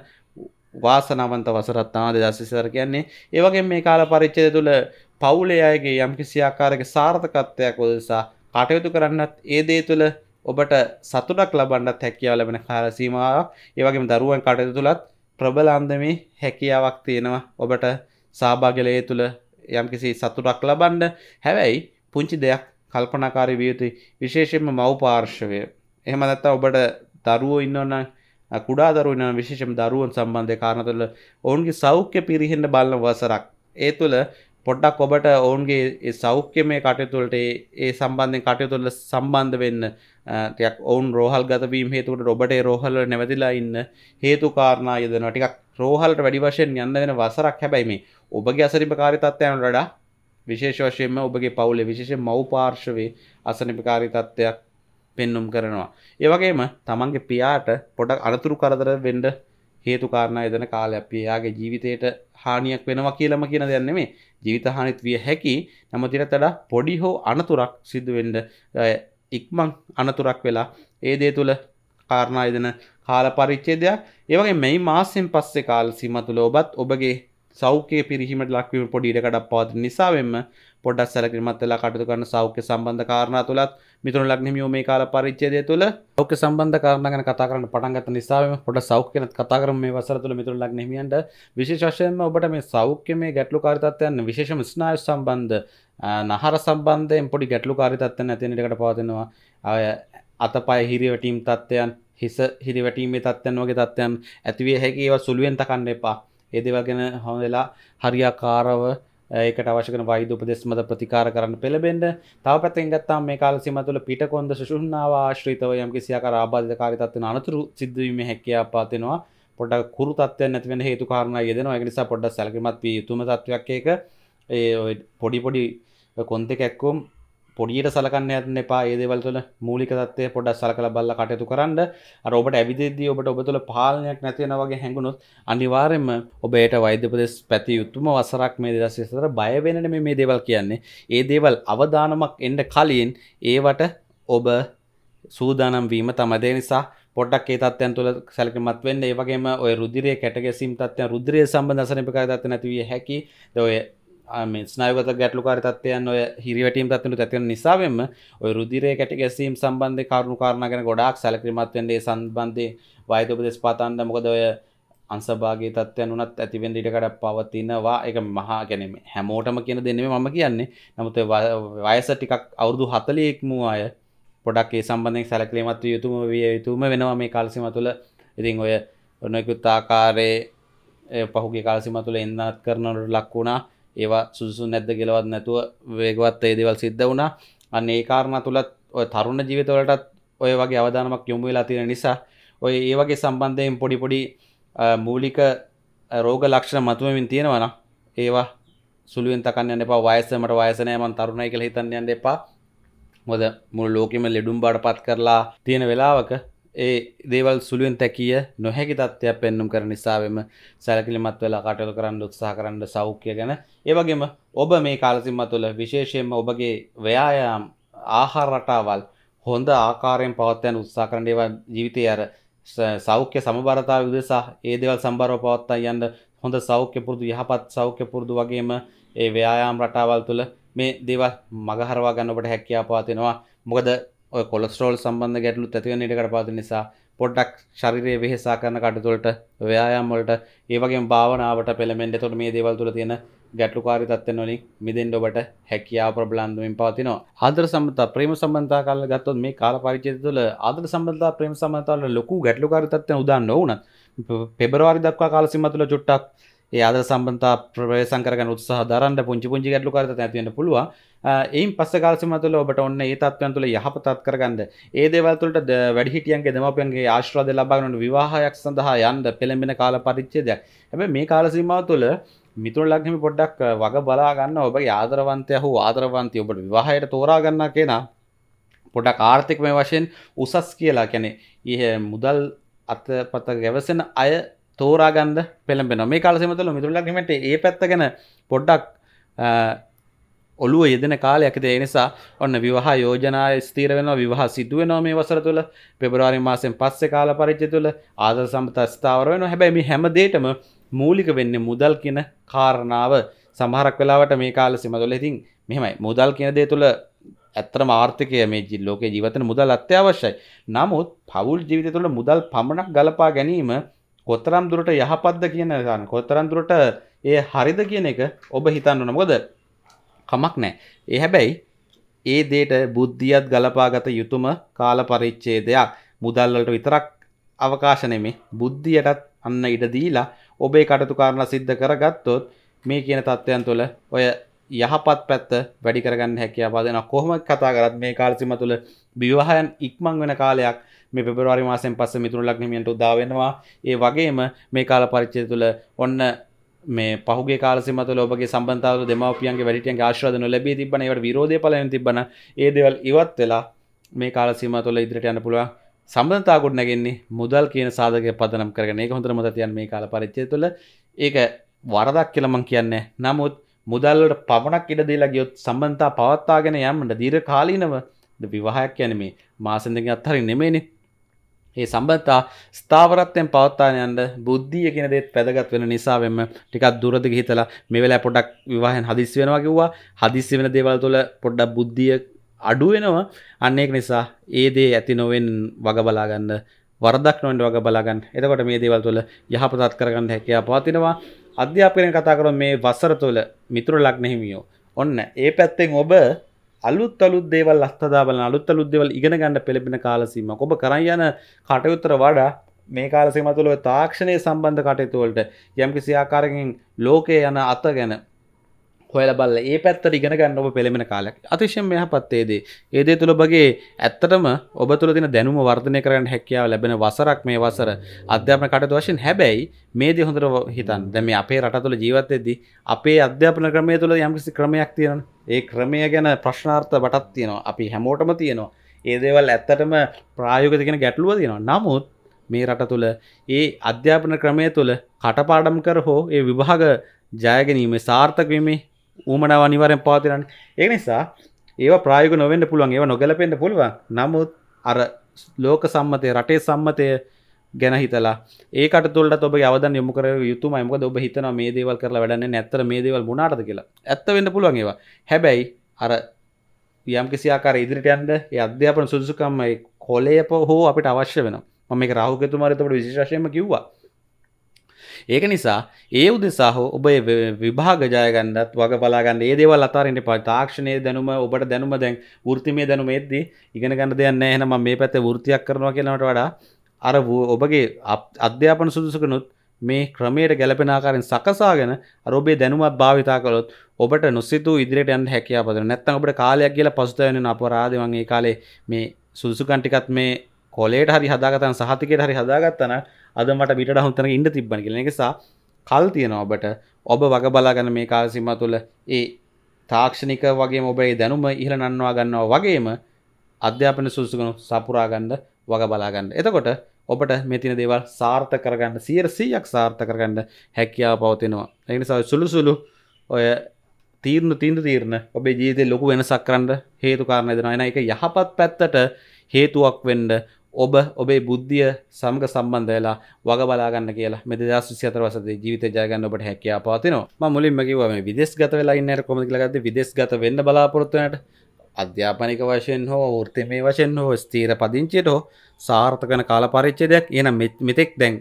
වාසනාවන්ත වසරත් තමයි 2024 කියන්නේ. ඒ වගේම මේ කාල පරිච්ඡේදය තුළ පවුලේ අයගේ යම්කිසි ආකාරයක සාර්ථකත්වයක් උදෙසා කටයුතු කරන්නත් ඒ දේ තුළ ඔබට සතුටක් ලබන්නත් හැකියාව ලැබෙන කාල සීමාවක්. ඒ වගේම දරුවන් කටයුතු තුලත් ප්‍රබල අන්දමේ හැකියාවක් තියෙනවා ඔබට සහභාගී වෙලා ඒ තුළ යම්කිසි සතුටක් ලබන්න. හැබැයි පුංචි දෙයක් කල්පනාකාරී විය යුතුයි විශේෂයෙන්ම මව් පාර්ශවය. එහෙම නැත්නම් ඔබට දරුවෝ ඉන්නවනම් කුඩා දරුවෝ ඉන්නවනම් විශේෂයෙන්ම දරුවන් සම්බන්ධය කාරණා තුළ ඔවුන්ගේ සෞඛ්‍ය පිරිහෙන්න බලන වසරක්. ඒ තුළ පොඩ්ඩක් ඔබට ඔවුන්ගේ ඒ සෞඛ්‍යමය කටයුතුවලට ඒ සම්බන්ධයෙන් කටයුතුවල සම්බන්ධ වෙන්න ටිකක් ඔවුන් රෝහල් ගත වීම හේතුවට ඔබට ඒ රෝහල් වල නැවතිලා ඉන්න හේතු කාරණා යදෙනවා ටිකක් රෝහල්ට වැඩි වශයෙන් යන්න වෙන වසරක් හැබැයි මේ ඔබගේ අසරිබකාරී තත්ත්වයන් වඩා විශේෂ වශයෙන්ම ඔබගේ පවුලේ විශේෂ මව්පාර්ශවේ අසනපිකාරී තත්ත්වයක් පෙන්눔 කරනවා. ඒ වගේම තමන්ගේ පියාට පොඩක් අනතුරු කරදර වෙන්න හේතු කාරණා එදෙන කාලයක් පියාගේ ජීවිතයට හානියක් වෙනවා කියලාම කියන දෙයක් නෙමෙයි. ජීවිත හානිත් විය හැකි. නමුත් ඊට වඩා පොඩි හෝ අනතුරක් සිදු වෙන්න ඉක්මන් අනතුරක් වෙලා ඒ දේ තුල කාරණා එදෙන කාල පරිච්ඡේදයක්. ඒ වගේ මේ මාසෙන් පස්සේ කාල සීමා තුල ඔබත් ඔබගේ සෞඛ්‍ය පිරිහීමට ලක්වීම පොඩි ඉඩකඩක් පවතින නිසාවෙන්ම පොඩ්ඩක් සැලකිලිමත් වෙලා කටයුතු කරන සෞඛ්‍ය සම්බන්ධ කාරණා තුලත් මිතුරු ලග්නමියෝ මේ කාල පරිච්ඡේදය තුල සෞඛ්‍ය සම්බන්ධ කාරණා ගැන කතා කරන්න පටන් ගත්ත නිසාවෙන් පොඩ්ඩක් සෞඛ්‍ය ගැන කතා කරමු මේ වසර තුල මිතුරු ලග්නමියන්ට විශේෂ වශයෙන්ම ඔබට මේ සෞඛ්‍ය මේ ගැටලුකාරී තත්ත්වයන් විශේෂම ස්නායු සම්බන්ධ නහර සම්බන්ධයෙන් පොඩි ගැටලුකාරී තත්ත්වයන් ඇති වෙන එකකට පවතිනවා අය අතපය හිරිවැටීම් තත්ත්වයන් හිස හිරිවැටීමේ තත්ත්වයන් වගේ තත්ත්වයන් ඇතිවිය හැකි ඒවා සුළුවෙන් තකන්න එපා ඒදේව ගැන හොඳ වෙලා හරියාකාරව ඒකට අවශ්‍යකන වෛද උපදෙස් මත ප්‍රතිකාර කරන්න පෙළබෙන්ඩ තව පැත්තෙන් ගත්තා මේ කාල සීම තුළ පිටකොන්ද ශුෂුන්නාව ආශ්‍රිතව යම් කිසියාකාර ආබාධකාරීතත්වන අනතුරු සිද්ධවීම හැකියාව පාතිනවා පොඩක් කුරු තත්වයක් නැති වෙන හේතු කාරණා යෙදෙනවා ඒක නිසා පොඩ්ඩක් සැලකිලිමත් වී යුතුම තත්වයක් ඒක ඒ පොඩි පොඩි කොන්තෙක් එක්කම පොඩියට සලකන්න ඇතන එපා ඒදවල් තුළ මූලික තත්වය පොඩක් සලකල බල්ල කටයුතු කරන්න ඔබට ඇවිදදී ඔබට ඔබ තුළ පාලනයක් නැතියෙන වගේ හැඟුණුත් අනිවාරෙන්ම ඔබට වෛද්‍යපදෙස් පැති යුතුම වසරක් මේ දශේතර බයවෙනන මේ දේවල් කියන්නේ ඒ දේවල් අවධානමක් එන්ඩ කලින් ඒවට ඔබ සූදානම් වීම තමදේ නිසා පොඩක් ඒ තත්යන් තුළ සැලකිමත් වෙන්න ඒ වගේම ඔය රුදිරය කැටගැසීම් තත්යන් රුද්‍රය සම්බන්ධ සනපකාගත නැතිවිය හැකි දොය ස්නායගත ගැටලුකාර තත්වයන් ඔය හිරිවැටීම් තත්වලු ඇතිවන නිසාවෙන්ම ඔය රුදිරේ කැට ගැසීම් සම්බන්ධ කරුණු කාරණා ගැන ගොඩාක් සැලකිලිමත් වෙන්න ඒ සම්බන්ධයෙන් වෛද්‍ය උපදෙස් පාතන්න මොකද ඔය අංශභාගයේ තත්ත්වයන් උනත් ඇතිවෙන්න ඉඩකඩ පවතිනවා ඒක මහා يعني හැමෝටම කියන දෙන්නේ මම කියන්නේ නමුත් වයස ටිකක් අවුරුදු 40 ක්මු අය පොඩක් ඒ සම්බන්ධයෙන් සැලකිලිමත් විය යුතුම විය යුතුම වෙනවා මේ කාලසීම තුළ ඉතින් ඔය නොයෙකුත් ආකාරයේ පහුගේ කාලසීම තුළ එන්නත් කරනවට ලක් වුණා ඒවා සුසු නැද්ද කෙලවත් නැතුව වේගවත් ඒ දෙවල් සිද්ධ වුණා අන්න ඒ කාරණ තුළත් ඔය තරුණ ජීවිතවලටත් ඔය වගේ අවධානමක් යොමු වෙලා තියෙන නිසා ඔය ඒ වගේ සම්බන්ධයෙන් පොඩි පොඩි මූලික රෝග ලක්ෂණ මතුවමින් තියෙනවා නම් ඒවා සුළුවෙන් තකන්න යන්න එපා වයස මට වයස නෑ මං තරුණයි කියලා හිතන්න යන්න එපා මොකද මුළු ලෝකෙම ලෙඩුම් බාට පත් කරලා තියෙන වෙලාවක ඒ දේවල් සුළුවෙන් තැකිය නොහැකි තත්ත්වයක් පෙන්නුම් කර නිසාවෙම සැලකිලිමත් වෙලා කටයුතු කරන්න උත්සාහ කරන්න සෞඛ්‍ය ගැන ඒ වගේම ඔබ මේ කාලසීමා තුළ විශේෂයෙන්ම ඔබගේ ව්‍යායාම් ආහාර රටාවල් හොඳ ආකාරයෙන් පවත්වන උත්සාහ කරන ඒවා ජීවිතයේ අර සෞඛ්‍ය සමබරතාවය උදෙසා ඒ දේවල් සම්බරව පවත්වා යන්න හොඳ සෞඛ්‍ය පුරුදු යහපත් සෞඛ්‍ය පුරුදු වගේම ඒ ව්‍යායාම් රටාවල් තුළ මේ දේවල් මගහරවා ගන්න ඔබට හැකියාව පවතිනවා මොකද ඔය කොලස්ට්‍රෝල් සම්බන්ධ ගැටලු ඇතිවන ඉඩකට පාති නිසා පොඩ්ඩක් ශරිරය වෙහෙසා කරන කටතුොලට ව්‍යයාම්වලට ඒවගේ භාවනාවට පෙළමෙන්ට තොට මේ දේවල් තුළ තියෙන ගැටලුකාරි තත්ව නොලින් මිදෙන්ඩ ඔබට හැකියා ප්‍රබ්ලන්දුවෙන් පාතිනවා ආදර සම්බත ප්‍රේම සම්බන්ධතා කාල ගත්තොත් මේ කාල පරිචය තුළ ආදර සම්බන්ධතා ප්‍රේම සමතාල ලොකු ගැටලුකාරි තත්වය උදා නොවනත් පෙබරවාරි දක්වා කාලසිමතුල චුට්ටක් ඒද සම්බන්තා ප්‍රවේසංකරන උත්සාහ දරන්න පුංචි පුංචි ගැටලු කරත ඇතිවෙන පුළුව ඒයින් පස්ස කාල්සිම තුළ ඔබට ඔන්න ඒ තත්වයන් තුළ යහපතත් කරගන්න ඒ දේවල්තුලට වැඩිහිටියන්ගේ දෙමපියන්ගේ ආශ්‍රාද ලබාගනු විවාහයක් සඳහා යන්ද පෙළඹෙන කාල පරිච්චේදයක් ඇැ මේ කාලසීමාව තුළ මිතුර ලක්හිම පොඩ්ඩක් වග බලාගන්න ඔබ ආදරවන්තය හෝ ආදරවන්තය ඔබට විවාහයට තෝරාගන්න කියෙන පොඩක් ආර්ථිකමය වශයෙන් උසස් කියලා කැනෙ ඉහ මුදල් අතපත ගැවසෙන අය තෝරාගන්ඩ පෙළඹෙන මේ කාලසෙමතුල මිතුරලක්ීමට ඒ පැත්තගෙන පොඩ්ඩක් ඔලුව යෙදෙන කාලයකද එනිසා ඔන්න විවාහ යෝජනා ස්තීර වෙන විවාහ සිදුවනෝ මේ වසර තුළ පෙබරවාරි මාසෙන් පස්සෙ කාල පරිච්ච තුළ ආද සම්පත ස්ථාවර වෙන හැබැයි හැමදේටම මූලික වෙන්න මුදල් කියන කාරණාව සමහරක් වෙලාවට මේ කාල සිමතුල ඉතින් මෙහෙමයි මුදල් කියන දේ තුළ ඇත්තම ආර්ථකය මේ ලෝක ජීවතන මුදල් අත්‍යවශ්‍යයි. නමුත් පවුල් ජීවිත තුළ මුදල් පමණක් ගලපා ගැනීම කොතරම් දුරට යහපත්ද කියන ගන්න කොතරම් දුරට ඒ හරිද කියන එක ඔබ හිතන්න නොකොද කමක් නෑ ඒ හැබැයි ඒ දේට බුද්ධියත් ගලපාගත යුතුම කාල පරිච්චේ දෙයක් මුදල්වලට විතරක් අවකාශනෙමේ බුද්ධියටත් අන්න ඉඩ දීලා ඔබේ කටතු කාරණ සිද්ධ කරගත්තොත් මේ කියන තත්ත්වයන් තුළ ඔය යහපත් පැත්ත වැඩි කරගන්න හැකියාව දෙන කොහොම කතා කරත් මේ කාලසිම තුළ විවාහයන් ඉක්මන් වෙන කාලයක් මේ පෙබරවාරි මාසයෙන් පස්ස මිතුරු ලක්නමියන්ට උදාවෙනවා ඒ වගේම මේ කාල පරිච්චය තුළ ඔන්න මේ පහුගේ කාලසිම තුළ ඔබගේ සම්බන්ධතාවල දෙමව්පියන්ගේ වැඩිහිටියන්ගේ ආශ්‍රාදන ලැබී තිබ්බන ඒවට විරෝධය පළවෙනි තිබ්බන ඒ දේවල් ඉවත් වෙලා මේ කාල සීම තුළ ඉදිරියට යන්න පුළුවන් සම්බන්ධතා ගොඩ නැගෙන්නේ මුදල් කියන සාධකය පදනම් කරගෙන ඒක හොඳට මතක තියන්න මේ කාල පරිච්ඡය තුළ ඒක වරදක් කියලා මම කියන්නේ නමුත් මුදල්ලට පමණක් ඉඩ දීලා ගියොත් සම්බන්ධතා පවත්වාගෙන යන්නට දීර්ඝ කාලීනව විවාහයක් කියන්නේ මේ මාසෙන් දෙකක් අතරින් නෙමෙයිනේ ඒ සම්බතා ස්ථාවරත්යෙන් පවත්තානයන්ට බුද්ධිය කෙනෙත් පැදගත් වෙන නිසාවෙම ටිකත් දුරද හිතලා මෙවෙලා පොඩක් විවාහන් හදිස් වෙනවා කිව්වා හදිස්සි වෙන දේවල් තුළ පොඩ්ඩක් බුද්ධිය අඩු වෙනවා අන්නෙක් නිසා ඒ දේ ඇති නොවෙන් වගබලාගන්න වරදක් නොන්ට වග බලාගන්න එතකොට මේ දේවල් තුළ යහපතත් කරගන්න හැකයා පවතිනවා අධ්‍යාපනය කතා කරු මේ වසර තුළ මිතුර ලක්නෙහිමියෝ ඔන්න ඒ පැත්තෙන් ඔබ අලුත් අලුත් දේවල් අස්ථදාබල අලුත් අලුත් දෙවල් ඉගෙන ගන්න පෙළබෙන කාලසීම ඔබ කරයන කටයුත්තර වඩා මේ කාලසීම තුළ තාක්ෂණය සම්බන්ධ කටයුතුවලට යම්කිසි ආකාරකින් ලෝකය යන අත ගැන හොයල බල්ල ඒ පැත්තර ඉගෙන ගන්න ඔබ පෙළෙන කාලක් අතිශයෙන් මෙහ පත්තේදේ ඒදේ තුළ බගේ ඇත්තටම ඔබ තුළ තින දැනුම වර්ධනය කරන්න හැකියාව ලැබෙන වසරක් මේ වසර අධ්‍යාපන කට වශයෙන් හැබැයි මේ දෙහොඳර හිතන් දැම අපේ රට තුළ ජීවත්තයේදී අපේ අධ්‍යාපන ක්‍රමය තුළ යම්කිසි ක්‍රමයක් තියෙන ඒ ක්‍රමය ගැන ප්‍රශ්නාර්ථ බටත් තියෙනවා අපි හැමෝටම තියෙනවා ඒදේවල් ඇත්තටම ප්‍රායෝගතිකෙන ගැටලුව තියෙනවා නමුත් මේ රට තුළ ඒ අධ්‍යාපන ක්‍රමය තුළ කටපාඩම් කර හෝ ඒ විභාග ජයගැනීම සාර්ථකවීමේ ඌමනාව අනිවරෙන් පාතිරන්න ඒ නිසා ඒව ප්‍රායක නොවෙන්ට පුළුවන් ඒව නොගැලපෙන්ට පුළුවන් නමුත් අර ලෝක සම්මතය රටේ සම්මතය ගැන හිතලා ඒකට තුොලට ඔබ අවද යමුකර යුතු මයමක ඔබ හිතන මේ දේවල් කරලා වැඩන්න නැත්තර මේ දේවල් මුණනාට කියලා ඇත්තවෙන්න පුළුවන් ඒවා හැබැයි අර යම් කිසියාකාර ඉදිරිටයන්ට අධ්‍යාපන සුදුසුකම්ම කොලේප හෝ අපිට අවශ්‍ය වෙන මම රහුගතුමාරතකට විශේෂයම කිව්වා ඒක නිසා ඒ උදෙසා හෝ ඔබ විභාග ජයගන්නත් වග බලාගන්න ඒ දේවල් අතාරන්න පා තාක්ෂණය දැනුම ඔබට දැනුම දැන් ෘතිමය දැනුම එද්දි ඉගෙන ගන්න දෙයන්න එහෙනම් මේ පැත්ත වෘතියක් කරනවා කියනට වඩා අර ඔබගේ අධ්‍යාපන සුදුසකනුත් මේ ක්‍රමයට ගැලපෙන ආකාරයෙන් සකසාගෙන අර ඔබේ දැනුමත් භාවිතා කළොත් ඔබට නොසිතූ ඉදිරියට යන්න හැකියාව දෙනවා නැත්නම් ඔබට කාලයක් ගිහලා පසුතැවෙන අපරාධය මම ඒ කාලේ මේ සුදුසුකම් ටිකත් මේ කොලේට හරි හදාගත්තන සහතිකයට හරි හදාගත්තන අදමට පිට හුතන ඉඩ තිබ්බන කියෙන නිසා කල් තියෙනවා ඔබට ඔබ වග බලාගන්න මේ කාලසිම තුළ ඒ තාක්ෂණික වගේ ඔබේ දැනුම ඉහළ නන්නවා ගන්නවා වගේම අධ්‍යාපන සුසුගුණු සපුරාගණ්ඩ වග බලාගන්න එතකොට ඔබට මෙතින දේවල් සාර්ථ කරගන්න සියර සීයක් සාර්ථ කරගන්න හැකියාව පවතිනවා එනිසා සුළු සුළු ඔය තීරණ තීන්දු තීරණ ඔබේ ජීවිතේ ලොකු වෙනසක් කරන්න හේතු කාරණා දෙනවා එන එක යහපත් පැත්තට හේතුවක් වෙන්න ඔබ ඔබේ බුද්ධිය සමග සම්බන්ධයලා වග බලාගන්න කියලා මෙද සිතර වසද ජීවිත ජයගන්න ඔබට හැකයා පාතිනවා මුලින්මකිවම විදෙස් ගත වෙලාඉන්නයට කොමතිලගද විදෙස් ගත වෙන්න බලාපොරොත්තුනට අධ්‍යාපනික වශයෙන් හෝ ෘර්තය මේ වශයෙන් හෝ ස්තීර පදිංචයට හෝ සාර්ථකන කාලපරිච්චදයක් එන මෙතෙක් දැන්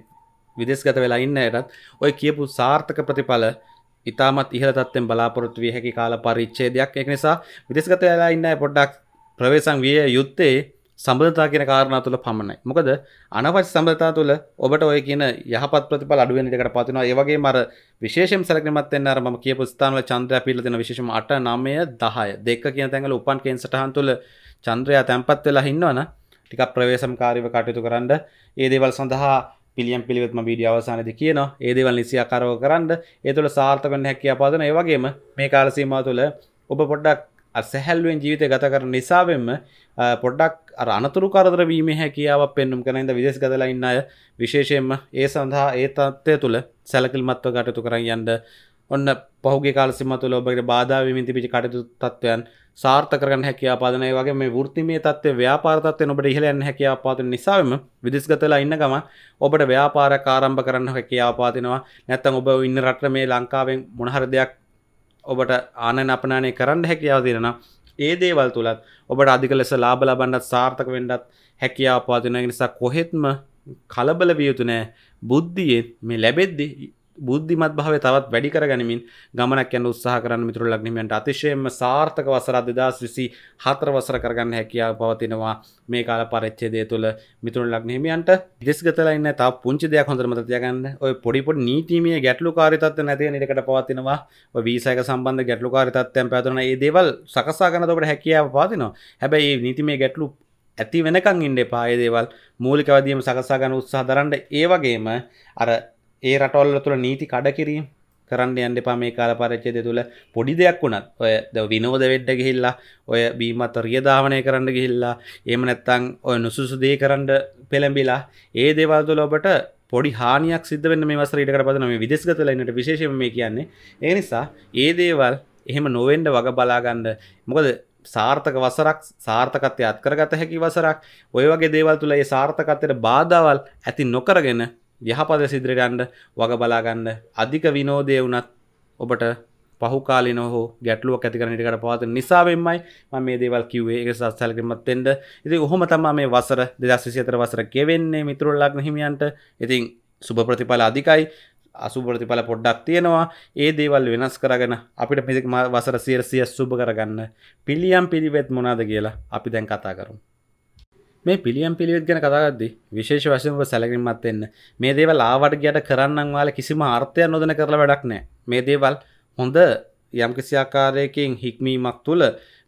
විදෙස් ගත වෙලා ඉන්න යටත් ඔය කියපු සාර්ථක ප්‍රතිඵල ඉතාමත් ඉහල තත්වෙන් බලාපොරොත්තු විය හැකි කාල පරිච්චේදයක් එක් නිසා විදෙස්ගත වෙලා ඉන්න පොඩ්ඩක් ප්‍රවේසං විය යුත්තේ සබඳතා කියන කාරණා තුළ පමණයි. මොකද අනවශ්‍ය සබඳතා තුළ ඔබට ඔය කියන යහපත් ප්‍රතිඵල අඩු වෙන විදිහකට පවතිනවා. ඒ වගේම අර විශේෂයෙන් සැලකීමත් වෙන්න අර මම කියපු ස්ථානවල චන්ද්‍රයා පිළිලා තියෙන විශේෂම 8 9 10 දෙක කියන තැන්වල උපන් කේන් සටහන් තුළ චන්ද්‍රයා තැම්පත් වෙලා ඉන්නවනම් ටිකක් ප්‍රවේශම්කාරීව කටයුතු කරන්න ඒ දේවල් සඳහා පිළියම් පිළිවෙත්ම වීඩිය අවසානද කියන ඒදවල් නිසියාකාරව කරන්න ඒ තුළ සාර්ථකන්න හැකිය පාදන ඒවගේම මේ කාලසීමා තුළ ඔබ පොඩ්ඩක් සැහැල්ුවෙන් ජීවිත ගත කර නිසාවෙන්ම පොඩ්ඩක් අර අනතුරු කරදර වීම හැකියාව පෙන්නුම් කරනද විදෙස් ගදලා ඉන්න අය විශේෂයෙන්ම ඒ සඳහා ඒ තත්ත්වය තුළ සැලකිල් මත්ව ගටතු කරන්න යන්ඩ ඔන්න පහුගේ කාලසිම තුළ ඔබගේ බාධාවමින් තිබිචි කටයුතු තත්වයන් සාර්ථකරගන්න හැකියාපාදනය වගේ මේ වෘතිමේ තත්ව ව්‍යාපාරතත්වය ඔබට ඉහලයන්න හැකියාපාතන නිසාවම විදිස්ගතලා ඉන්න ගම ඔබට ව්‍යාපාර කාරම්භ කරන්න හැකියාපාතිනවා නැත්තම් ඔබ ඉන්න රට මේ ලංකාවෙන් මොනහර දෙයක් ඔබට ආනන් අපනානය කරන්න හැකියාව දෙරෙන ඒ දේවල් තුළත් ඔබට අධික ලෙස ලාබ ලබන්නත් සාර්ථක වෙන්ඩත් හැකියාව පාතිනය නිසා කොහෙත්ම කලබල වියයුතු නෑ බුද්ධියෙන් මේ ලැබෙද්දි බුද්ධිමත් භාව තවත් වැඩි කරගනිමින් ගමනක් යන උත්සාහ කරන්න මිතුර ලග්නිමයන්ට අතිශයම සාර්ථක වසර දෙදස් විසි හතර වසර කරගන්න හැකියාව පවතිනවා මේ කාල පරච්චේදය තුළ මිතුර ලක්නහිමියන්ට දිස්ගතලන්න තා පුංචි දෙයක් හොඳරම තියගන්න ඔය පොඩිපොට නීතිීමේ ගැටලු කාරිතත්ව නැති නිකට පවතිනවා වීසයක සම්බන්ධ ගැටලු කාරිතත්වයන් පැතුන ඒ දේවල් සකසාගනතකට හැකියාව පාතිනවා හැබැයි නීතිමේ ගැටලු ඇති වෙනකං ඉන්ඩ පායදේවල් මූලිකවදීම සකසාගන උත්සාහ දරන්ට ඒවගේම අර ඒ රටොල්ල තුළ නීති කඩකිරීම කරන්න යන්න එපා මේ කාල පරච්චේද තුළ පොඩි දෙයක් වුණත් ඔය ද විනෝද වෙඩ්ඩ ගිහිල්ලා ඔය බීමත් රියධාවනය කරන්න ගිහිල්ලා එම නැත්තං ඔය නුසුසුදේ කරන්න පෙළඹිලා ඒ දේවල් තුළ ඔබට පොඩි හානියක් සිද්ධ වෙන්න මේ වසර ඉඩකට පදන මේ විදෙස්ගත ලන්නට විශේෂම මේ කියන්නේ ඒ නිසා ඒ දේවල් එහෙම නොවෙන්ඩ වග බලාගන්න මොකද සාර්ථක වසරක් සාර්ථකත්ය අත්කරගත හැකි වසරක් ඔය වගේ දේවල් තුළ ඒ සාර්ථකත්තයට බාධාවල් ඇති නොකරගෙන යහපද සිදිරගණ්ඩ වග බලාගන්න අධික විනෝදය වනත් ඔබට පහුකාලි නොහෝ ගැටලුව ඇතිකරනටකට පවත නිසාවෙන්මයි ම මේ දේවල් කිවේ එක සස්සල්කිමත් එෙන්ට ඉති ඔහොම තම මේ වසර දෙදස්සිතර වසර කෙවෙන්නේ මිතුරල්ලක්න හිමියන්ට ඉතින් සුභ ප්‍රතිඵල අධිකයි අසු ප්‍රතිඵල පොඩ්ඩක් තියෙනවා ඒ දේවල් වෙනස් කරගෙන අපිට පිසික් වසර සියරසිය සුභ කරගන්න පිළියම් පිළිවෙත් මොනාද කියලා අපි දැන් කතා කරුම් මේ පිළියම් පිළිවෙත් ගැන කතාගද්දි විශේෂ වශයෙන් ඔබ සැලකිලිමත් වෙන්න. මේ දේවල් ආවට ගියට කරන්නම් වාල කිසිම අර්ථයක් නොදෙන කරලා වැඩක් නැහැ. මේ දේවල් හොඳ යම්කිසි ආකාරයකින් හික්මීමක් තුළ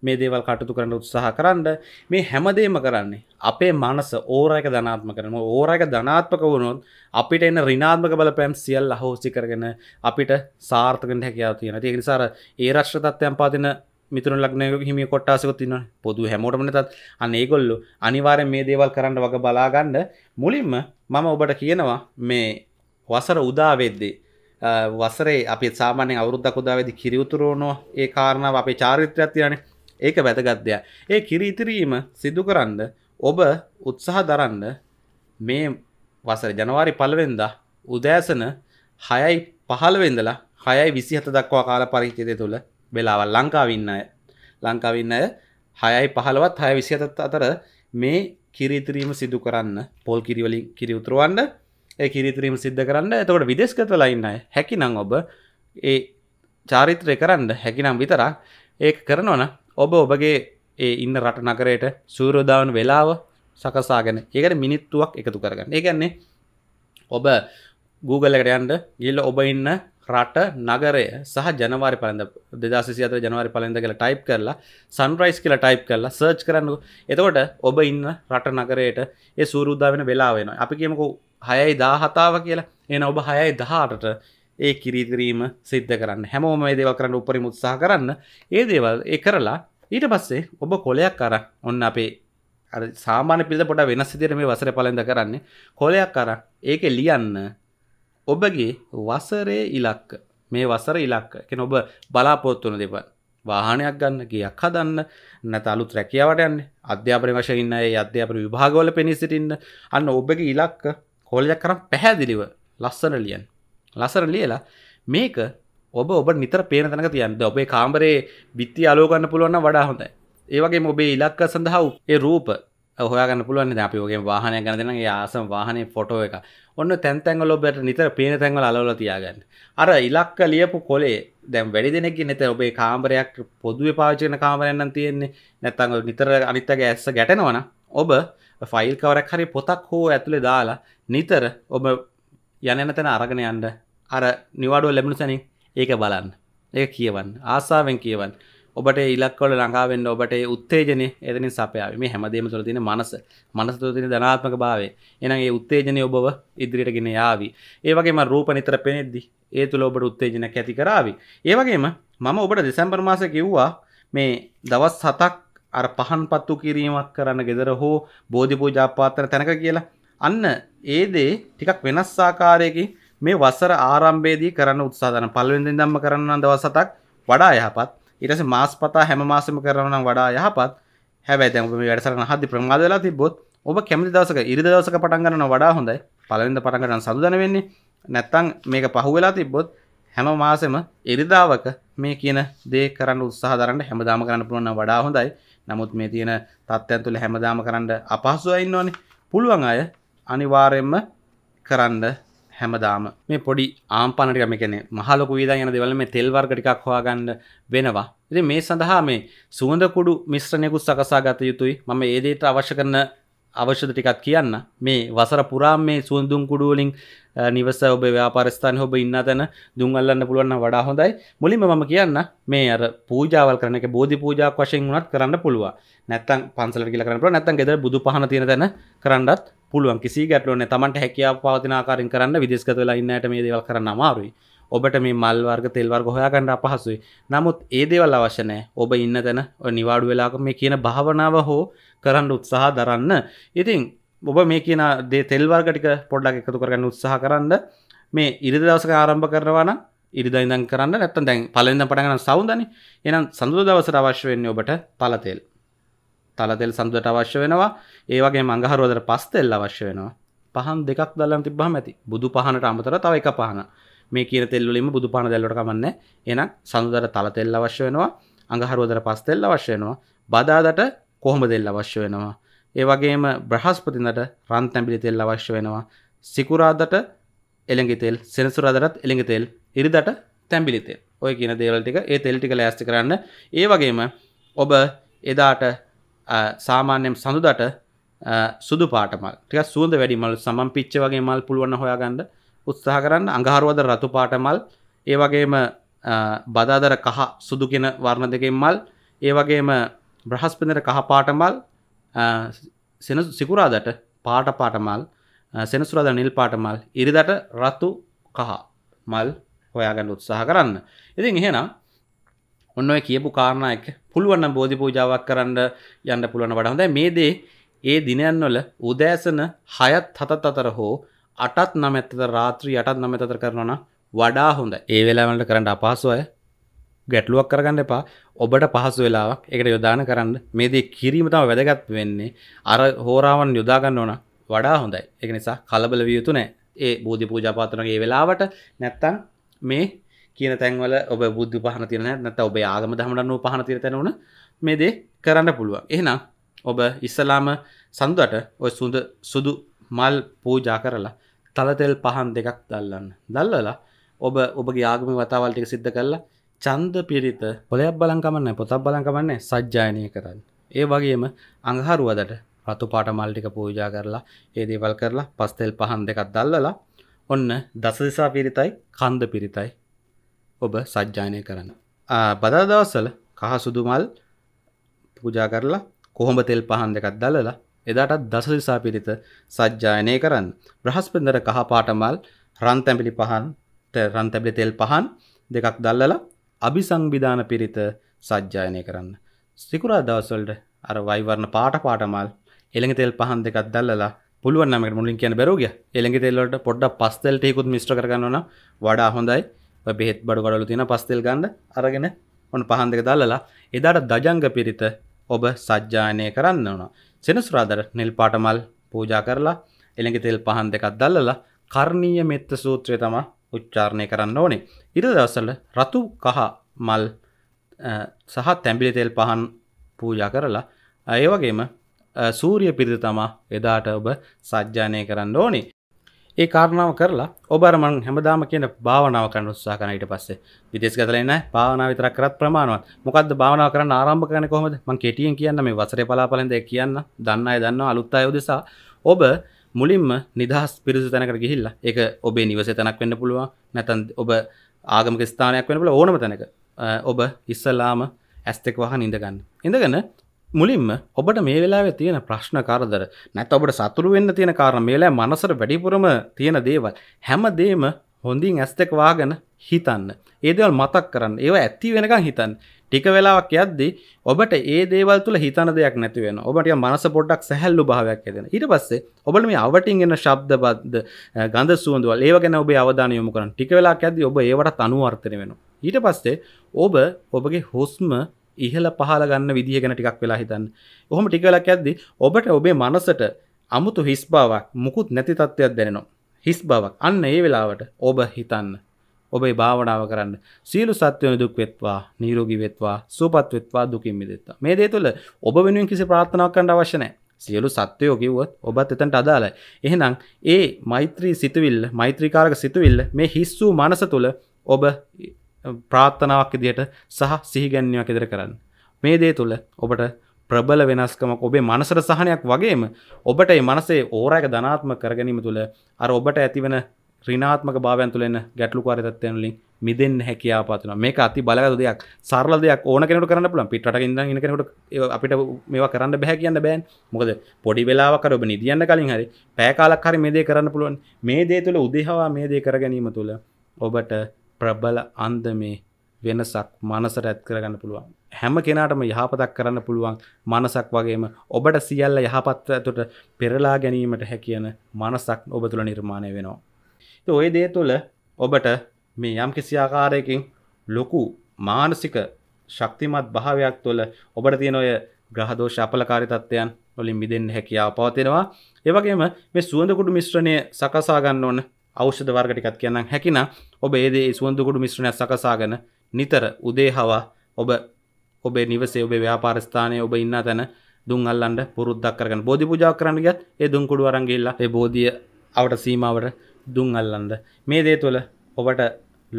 මේ දේවල් කටයුතු කරන්න උත්සාහ කරන්න මේ හැමදේම කරන්නේ අපේ මනස ඕරයක ධනාත්මක කරන ඕරයක ධනාත්මක වුණොත් අපිට එන ඍණාත්මක බලපෑම් සියල්ල අහෝසි කරගෙන අපිට සාර්ථක වෙන්න හැකියාව තියෙනවා. ඒක නිසා ඒ රාෂ්ට්‍ර තත්ත්වයන් පාදින මිතුර ලක්නයක හිමිය කොට්ටාසක තින පොදු හැමෝටමන තත් අනඒගොල්ලු අනිවාරය මේ දේවල් කරන්න වග බලාගන්න මුලින්ම මම ඔබට කියනවා මේ වසර උදාවෙද්දේ වසරේ අපි සාමානය අවුරුද්ධ කුදාවෙදි කිරියුතුරෝනෝ ඒ කාරණාව අපේ චාරිත්‍රයක් තියන ඒක වැදගත්දය ඒ කිරීතිරීම සිදු කරන්න ඔබ උත්සාහ දරන්න මේ වසර ජනවාරි පලවෙන්දා උදෑසන හයයි පහළවෙදලා හයයි විසිහත දක්වා කාල පරිචිතය තුළ වෙලාවල් ලංකාවින්න ලංකාවින්න හයයි පහළවත් හය විසිතත් අතර මේ කිරිතිරීම සිදු කරන්න පොල් කිරිවලින් කිරි උතුරුවන්ඩ ඒ කිරිතිරීම සිද්ධ කරන්න එතකොට විදේශගත ලයින්න හැකි නං ඔබ ඒ චාරිත්‍රය කරන්න හැකිනම් විතරක් ඒ කරනවන ඔබ ඔබගේ ඒ ඉන්න රට නකරයට සූරෝදාවන් වෙලාව සකසාගෙන ඒකට මිනිත්තුවක් එකතු කරගන්න ඒගන්නේ ඔබ Googleලකට යන්ට ගිල්ල ඔබ ඉන්න රට නගරය සහ ජනවාරි පලඳ දෙදසි අත ජනවාරි පලඳ කියලා ටයිප් කරලා සන්රයිස් කියලා ටයිප් කරලා සර්ච් කරන්න එතකොට ඔබ ඉන්න රට නගරයට ඒ සූරුද්ධාවෙන වෙලාවෙන අපි කියමකු හයයි දාහතාව කියලා එන ඔබ හයයි දහටට ඒ කිරිකිරීම සිද්ධ කරන්න හැමෝම දේව කරන්න උපරි මුත්සා කරන්න ඒ දේවල් ඒ කරලා ඊට පස්සේ ඔබ කොලයක් කර ඔන්න අපේ සාමාන පිල්ල පොට වෙනස් සිදිර මේ වසර පලඳ කරන්නේ කොලයක් කර ඒක ලියන්න ඔබගේ වසරේ ඉලක්ක මේ වසර ඉලක්ක එක ඔබ බලාපොත්තුන දෙප වාහනයක් ගන්න ගයක් හදන්න නැත අලුත් රැකියාවට යන්න අධ්‍යාපන වශයන්න ඒ අධ්‍යාපන විභාගවල පෙනී සිටින්න අන්න ඔබගේ ඉලක්ක කොලයක් කරම් පැහැදිලිව ලස්සන ලියන් ලසර ලියලා මේක ඔබ ඔබ නිතර පේන තැනක තියන්ද ඔබේ කාම්බරේ බිත්ති අලෝගන්න පුළුවන්න වඩා හොඳයි ඒවගේ ඔබේ ඉලක්ක සඳහා ඒ රූප හොයාගන්න පුළුවන් අපි ෝගේ වාහනය ගන දෙන යාසම් වාහනේ ෆොටෝ එක ඔන්න තැන්තැන්ගල ඔබට නිතර පේන තැන්වල අලවල තියාගන්න අර ඉලක්ක ලියපු කොලේ දැම් වැඩි දෙනෙක් නැත ඔබේ කාම්බරයක් පොදුව පාචන කාමරයන්න තියෙන්නේ නැත්තඟ නිතර අනිත්තගේ ඇස්ස ගැටෙනවන ඔබ ෆයිල් කවරක් හරි පොතක් හෝ ඇතුළේ දාලා නිතර ඔබ යනන තැන අරගෙන යන්ඩ අර නිවාඩුව ලැබුණු සැනින් ඒක බලන්න ඒ කියවන් ආසාාවෙන් කියවන්න ඔබට ඉලක්වල ලඟාවෙන්න ඔබට උත්තේජනය එතනින් සපයාව මේ හැමදේම තුළ තියෙන මනස මනස තුළ තියෙන ධනාත්මක භාවය එහෙනම් ඒ උත්තේජනය ඔබව ඉදිරියට ගෙන යාවි ඒ වගේම රූප නිතර පෙනෙද්දි ඒ තුළ ඔබට උත්තේජනයක් ඇති කරાવી ඒ වගේම මම ඔබට දෙසැම්බර් මාසේ කිව්වා මේ දවස් 7ක් අර පහන් පත්තු කිරීමක් කරන්න gedara හෝ බෝධි පූජා පාත්‍රන තැනක කියලා අන්න ඒ දේ ටිකක් වෙනස් ආකාරයකින් මේ වසර ආරම්භයේදී කරන්න උත්සාහ කරන පළවෙනි දිනම්ම කරන්න දවස් 7ක් වඩා යහපත් ඉරස මාස් පතා හැම මාසම කරන වඩා යහපත් හැබැ දැම වැඩසරන හදදි ප්‍රමාදලා තිබොත් ඔබ කැමති දවසක ඉරිද දවසක පටන්ගන්න වඩා හොඳයි පලවිඳ පටන්ගන්න සඳදන වෙන්නේ නැත්තං මේක පහුවෙලා තිබොත් හැම මාසෙම ඉරිදාවක මේ කියන දේ කරන්න උත්සාහරන්න හැමදාම කරන්න පුළුවන්න වඩා හොඳයි නමුත් මේ තියෙන තත්ත්යන් තුළ හැමදාම කරන්න අපහසුව ඉන්නවනේ පුළුවන් අය අනිවාරයෙන්ම කරන්න හැමදාම මේ පොඩි ආම්පනටිකම කැනෙ මහලොක විදා යන දෙවල මේ තෙල්වර්ගටිකක් හවාගන්න වෙනවා ඉති මේ සඳහා මේ සුවඳකුඩු මිශ්‍රණයකුත් සකසා ගත යුතුයි මම ඒදේට අවශ්‍ය කරන අවශ්‍යද ටිකත් කියන්න මේ වසර පුරාම් මේ සුවඳුම් කුඩුවලින් නිවස ඔබ ව්‍යාපරස්ථාන ඔබ ඉන්න තැන දුන් අල්ලන්න පුළුවන්න වඩා හොඳයි මුලින්ම මම කියන්න මේ අර පූජාවල් කරන එක බෝධි පූජාවක් වශයෙන් වුණත් කරන්න පුළුවන් නැත්තම් පන්සලට කියලා කරන්න පුළුවන් නැත්තම් ගෙදර බුදු පහන තියෙන තැන කරන්නත් පුළුවන් කිසි ගැටලුවක් නැහැ Tamanට හැකියාව පවතින ආකාරයෙන් කරන්න විදේශගත වෙලා ඉන්න ඇයට මේ දේවල් කරන්න අමාරුයි ඔබට මේ මල් වර්ග තෙල් වර්ග හොයාගන්න අපහසුයි. නමුත් ඒ දේවල් අවශ්‍ය නැහැ. ඔබ ඉන්න තැන ඔය නිවාඩු වෙලාවක මේ කියන භාවනාව හෝ කරන්න උත්සාහ දරන්න. ඉතින් ඔබ මේ කියන දේ තෙල්වර්ගටික පොඩ්ඩක් එකතු කරගන්න උත්සාහ කරන්න මේ ඉරිදි දවසක ආරම්භ කරනවා නම් ඉරිදා ඉඳන් කරන්න නැත්තම් දැන් පළවෙනිදා පටන් ගන්න සවුන්දනේ එහෙනම් සඳුදා දවසට අවශ්‍ය වෙන්නේ ඔබට තල තෙල් තල තෙල් සඳුදාට අවශ්‍ය වෙනවා ඒ වගේම අඟහරුවාදට පස් තෙල් අවශ්‍ය වෙනවා පහන් දෙකක් දැල්ලම තිබ්බහම ඇති බුදු පහනට අමතරව තව එක පහන මේ කියන තෙල් වලින්ම බුදු පහන දැල්ලුවට කමන්නේ එහෙනම් සඳුදාට තල තෙල් අවශ්‍ය වෙනවා අඟහරුවාදට පස් තෙල් අවශ්‍ය වෙනවා බදාදට කොහොම තෙල් අවශ්‍ය වෙනවා ඒවගේම බ්‍රහස්පතිනට රන් තැබිලි තෙල් අවශ්‍ය වෙනවා සිකුරාදට එළඟි තෙල් සෙනසුරාදරත් එළඟි තෙල් ඉරිදට තැම්බිලි තෙල් ඔය කියන දේවල් ටික ඒ තෙල් ටික ලෑස්ති කරන්න ඒ වගේම ඔබ එදාට සාමාන්‍යයෙන් සඳුදට සුදු පාට මල් ටිකක් සුවඳ වැඩි මල් සමන් පිච්ච වගේ මල් පුළුවන් හොයාගන්න උත්සාහ කරන්න අඟහරුවද රතු පාට මල් ඒ වගේම බදාදර කහ සුදු කියන වර්ණ දෙකෙන් මල් ඒ වගේම බ්‍රහස්පතිනට කහ පාට මල් සෙන සිකුරාදට පාට පාටමල් සෙනසුරද නිල් පාටමල් ඉරිදට රත්තු කහ මල් හොයාගන්න උත්සාහ කරන්න ඉතින් එහෙනම් ඔන්න කියපු කාරණයක් පුළුවන්න බෝධි පූජාවක් කරන්න යන්න පුළුවන වඩහොඳ මේ දේ ඒ දිනයන්වල උදෑසන හයත් හතත් අතර හෝ අටත් නමැත්තත රාත්‍රී යටත් නමැතතර කරනවන වඩා හොඳ ඒ වෙලාවලට කරන්න අපාසුවය ගැටලුවක් කරගන්න එපා ඔබට පහසු වෙලාවක් එකට යොදාන කරන්න මේදී කිරීම තම වැදගත් වෙන්නේ අර හෝරාවන් යොදාගන්න ඕන වඩා හොඳයි එක නිසා කලබල විය යුතු නෑ ඒ බෝධි පූජාපාතනගේ වෙලාවට නැත්තම් මේ කියන තැන්වල ඔබ බුද්ධ පහන තියෙන නැත ඔබ ආගම දහමටන්නුව පහන තිර තැනවන මේ දේ කරන්න පුළුවන් එහෙනම් ඔබ ඉස්සලාම සඳුවට ඔය සුඳ සුදු මල් පූජා කරලා තලතෙල් පහන් දෙකක් දල්ලන්න දල්ලලා ඔබ ඔබගේ ආගම වතාවල්ටික සිද්ධ කරලා චන්ද පිරිත පොලයක් බලංකමන්න පොතක් බලංකමන්නේ සජ්ජායනය කරන්න. ඒ වගේම අඟහරුවදට රතු පාට මල්ටික පූජා කරලා ඒ දේවල් කරලා පස්තෙල් පහන් දෙකක් දල්ලලා ඔන්න දසදිසා පිරිතයි කන්ද පිරිතයි ඔබ සජ්ජානය කරන්න. බදාදවස්සල කහ සුදුමල් පූජා කරලා කොහොම තෙල් පහන් දෙකක් දලලා එදාටත් දසදිසා පිරිත සජ්ජායනය කරන්න. බ්‍රහස්පෙන්දර කහ පාටමල් රන්තැපිලි පහන් රන්තැපිලි තෙල් පහන් දෙකක් දල්ලලා අභිසංවිධාන පිරිත සජ්ජායනය කරන්න. සිකුරා දවස්වලට අර වයිවරණ පාට පාටමල් එළඟ තෙල් පහන් දෙකක් දැල්ලලා පුළුවන් නම් මුලින් කියන බැරුව ගියා. එළඟ තෙල් වලට පොඩ්ඩක් පස්තෙල් ටිකකුත් මිශ්‍ර කරගන්න ඕන වඩා හොඳයි. ඔය බෙහෙත් බඩු ගඩවල තියෙන පස්තෙල් ගන්න අරගෙන ඔන්න පහන් දෙක දැල්ලලා එදාට දජංග පිරිත ඔබ සජ්ජායනය කරන්න ඕන. සෙනසුරාදර නිල් පාටමල් පූජා කරලා එළඟ තෙල් පහන් දෙකක් දැල්ලලා කර්ණීය මෙත්ත සූත්‍රය තමයි උච්චාරණය කරන්න ඕනේ. ඉර දවසල රතු කහ මල් සහ තැම්බිලි තෙල් පහන් පූජා කරලා ඒවගේම සූරිය පිරිත තමා එදාට ඔබ සජ්ජානය කරන්න ඕනි ඒ කාරණාව කරලා ඔබරමන් හැමදාම කියන භාවනාව කරන්න උත්සාහ කරන ඊට පස්සේ විදේශ ගතලා එන භාවනාව විතරක් කරත් ප්‍රමාණවත් මොකද්ද භාවනාව කරන්න ආරම්භ කරන්නේ කොහොමද මම කෙටියෙන් කියන්න මේ වසරේ පලාපලෙන්ද කියන්න දන්න අය දන්නවා අලුත් අය උදෙසා ඔබ මුලින්ම නිදහස් පිරිසු තැනකට ගිහිල්ලා ඒක ඔබේ නිවසේ තැනක් වෙන්න පුළුවන් නැත්නම් ඔබ ආගමක ස්ථානයක් වෙනබල ඕනම තැනක ඔබ ඉස්සල්ලාම ඇස්තෙක් වහන් ඉඳගන්න. ඉඳගන්න මුලින්ම ඔබට මේ වෙලා තියෙන ප්‍රශ්න කරදර නැත ඔබට සතුරු වෙන්න තියෙන කාරණ මේලා මනසර වැඩිපුරම තියෙන දේවල් හැමදේම හොඳින් ඇස්තෙක් වාගෙන හිතන්න ඒදවල් මතක් කරන්න ඒව ඇත්ති වෙනකං හිතන් ටික වෙලාවක් යද්දි ඔබට ඒ දේවල් තුළ හිතන දෙයක් නැති වෙන ඔබට මනස පොඩ්ඩක් සැහැල්ලු භාවයක් ඇදෙන ඊට පස්සේ ඔබට මේ අවටින් එන ශබ්දබද්ද ගඳ සුවඳවල් ඒව ගැන ඔබේ අවධානය යොමු කරන ටික වෙලාවක් යද්දි ඔබ ඒවට අනුවර්තනය වෙනවා ඊට පස්සේ ඔබ ඔබගේ හුස්ම ඉහළ පහළ ගන්න විදිහ ගැන ටිකක් වෙලා හිතන්න. ඔහොම ටික වෙලාවක් යද්දි ඔබට ඔබේ මනසට 아무තු හිස් බවක් මුකුත් නැති තත්ත්වයක් දැනෙනවා. හිස් බවක්. අන්න ඒ වෙලාවට ඔබ හිතන්න ඔබේ භාවනාව කරන්න සීලු සත්වයන දුක් වෙත්වා නීරෝගී වෙත්වා සූපත් වෙත්වා දුකින් මිදෙත්වා මේ දේ තුළ ඔබ වෙනුවෙන් කිසි ප්‍රාර්ථනාවක් කරන්න අවශ්‍ය නැහැ සියලු සත්වයෝ කිව්වොත් ඔබත් එතනට අදාළයි එහෙනම් ඒ මෛත්‍රී සිතුවිල්ල මෛත්‍රීකාරක සිතුවිල්ල මේ හිස්සූ මනස තුළ ඔබ ප්‍රාර්ථනාවක් ඉදිරියට සහ සිහිගැන්වීමක් ඉදිරිය කරන්න මේ දේ තුළ ඔබට ප්‍රබල වෙනස්කමක් ඔබේ මනසට සහනයක් වගේම ඔබට ඒ මනසේ ඕරයක ධනාත්ම කරගැනීම තුළ අර ඔබට ඇතිවන රිනාත්මක භාවයන් තුළෙන ගැටලුකාරී තත්ත්වයන්ලින් මිදෙන්න හැකියාව පතුන මේක අති බලගත් දෙයක් සරල දෙයක් ඕන කෙනෙකුට කරන්න පුළුවන් පිටරට ඉඳන් ඉන්න කෙනෙකුට අපිට මේවා කරන්න බෑ කියන්න බෑන් මොකද පොඩි වෙලාවක් හරි ඔබ නිදියන්න කලින් හරි පැය කාලක් හරි මේ දේ කරන්න පුළුවන් මේ දේ තුළ උදේහවා මේ දේ කර ගැනීම තුළ ඔබට ප්‍රබල අන්දමේ වෙනසක් මනසට ඇත් කරගන්න පුළුවන් හැම කෙනාටම යහපතක් කරන්න පුළුවන් මනසක් වගේම ඔබට සියල්ල යහපත් ඇතුට පෙරලා ගැනීමට හැකියන මනසක් ඔබ තුළ නිර්මාණය වෙනවා ඔය දේ තුළ ඔබට මේ යම් කිසිආකාරයකින් ලොකු මානසික ශක්තිමත් භාවයක් තුළ ඔබට තියෙන ඔය ග්‍රහදෝෂ අපලකාරී තත්ත්වයන් වලින් මිදෙන්න හැකියාව පවතිනවා. ඒ වගේම මේ සුවඳ කුඩු මිශ්‍රණය සකසා ගන්න ඕන ඖෂධ වර්ග ටිකක් කියන්නම් හැකිනම් ඔබ ඒ දේ සුවඳ කුඩු මිශ්‍රණය සකසාගෙන නිතර උදේ හවා ඔබ ඔබේ නිවසේ ඔබේ ව්‍යාපාර ස්ථානයේ ඔබ ඉන්න තැන දුම් අල්ලන්න පුරුද්දක් කරගන්න. බෝධි පූජාවක් කරන්න ගියත් ඒ දුම් කුඩු අරන් ගිහිල්ලා ඒ බෝධිය අවට සීමාවට දුන් අල්ලන්ද මේ දේ තුළ ඔබට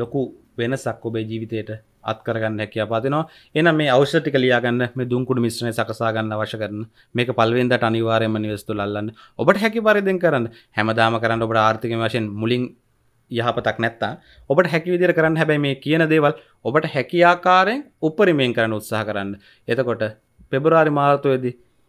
ලොකු වෙනසක් ඔබේ ජීවිතයට අත්කරගන්න හැකි අපාතිනවා එන මේ අවෂටික ලියාගන්න මේ දුන්කුඩ මිශ්‍රණය සකසාගන්න අවශ්‍ය කරන මේක පල්වෙන්දට අනිවාරයම නිවස්තු ලල්ලන්න ඔබට හැකි පරිදෙන් කරන්න හැමදාම කරන්න ඔබට ආර්ථික වශයෙන් මුලින් යහපතක් නැත්තා ඔබට හැකි විදිර කරන්න හැබැයි මේ කියන දේවල් ඔබට හැකි ආකාරයෙන් උපරිමයෙන් කරන්න උත්සාහ කරන්න එතකොට පෙබරාරි මාර්තයේදී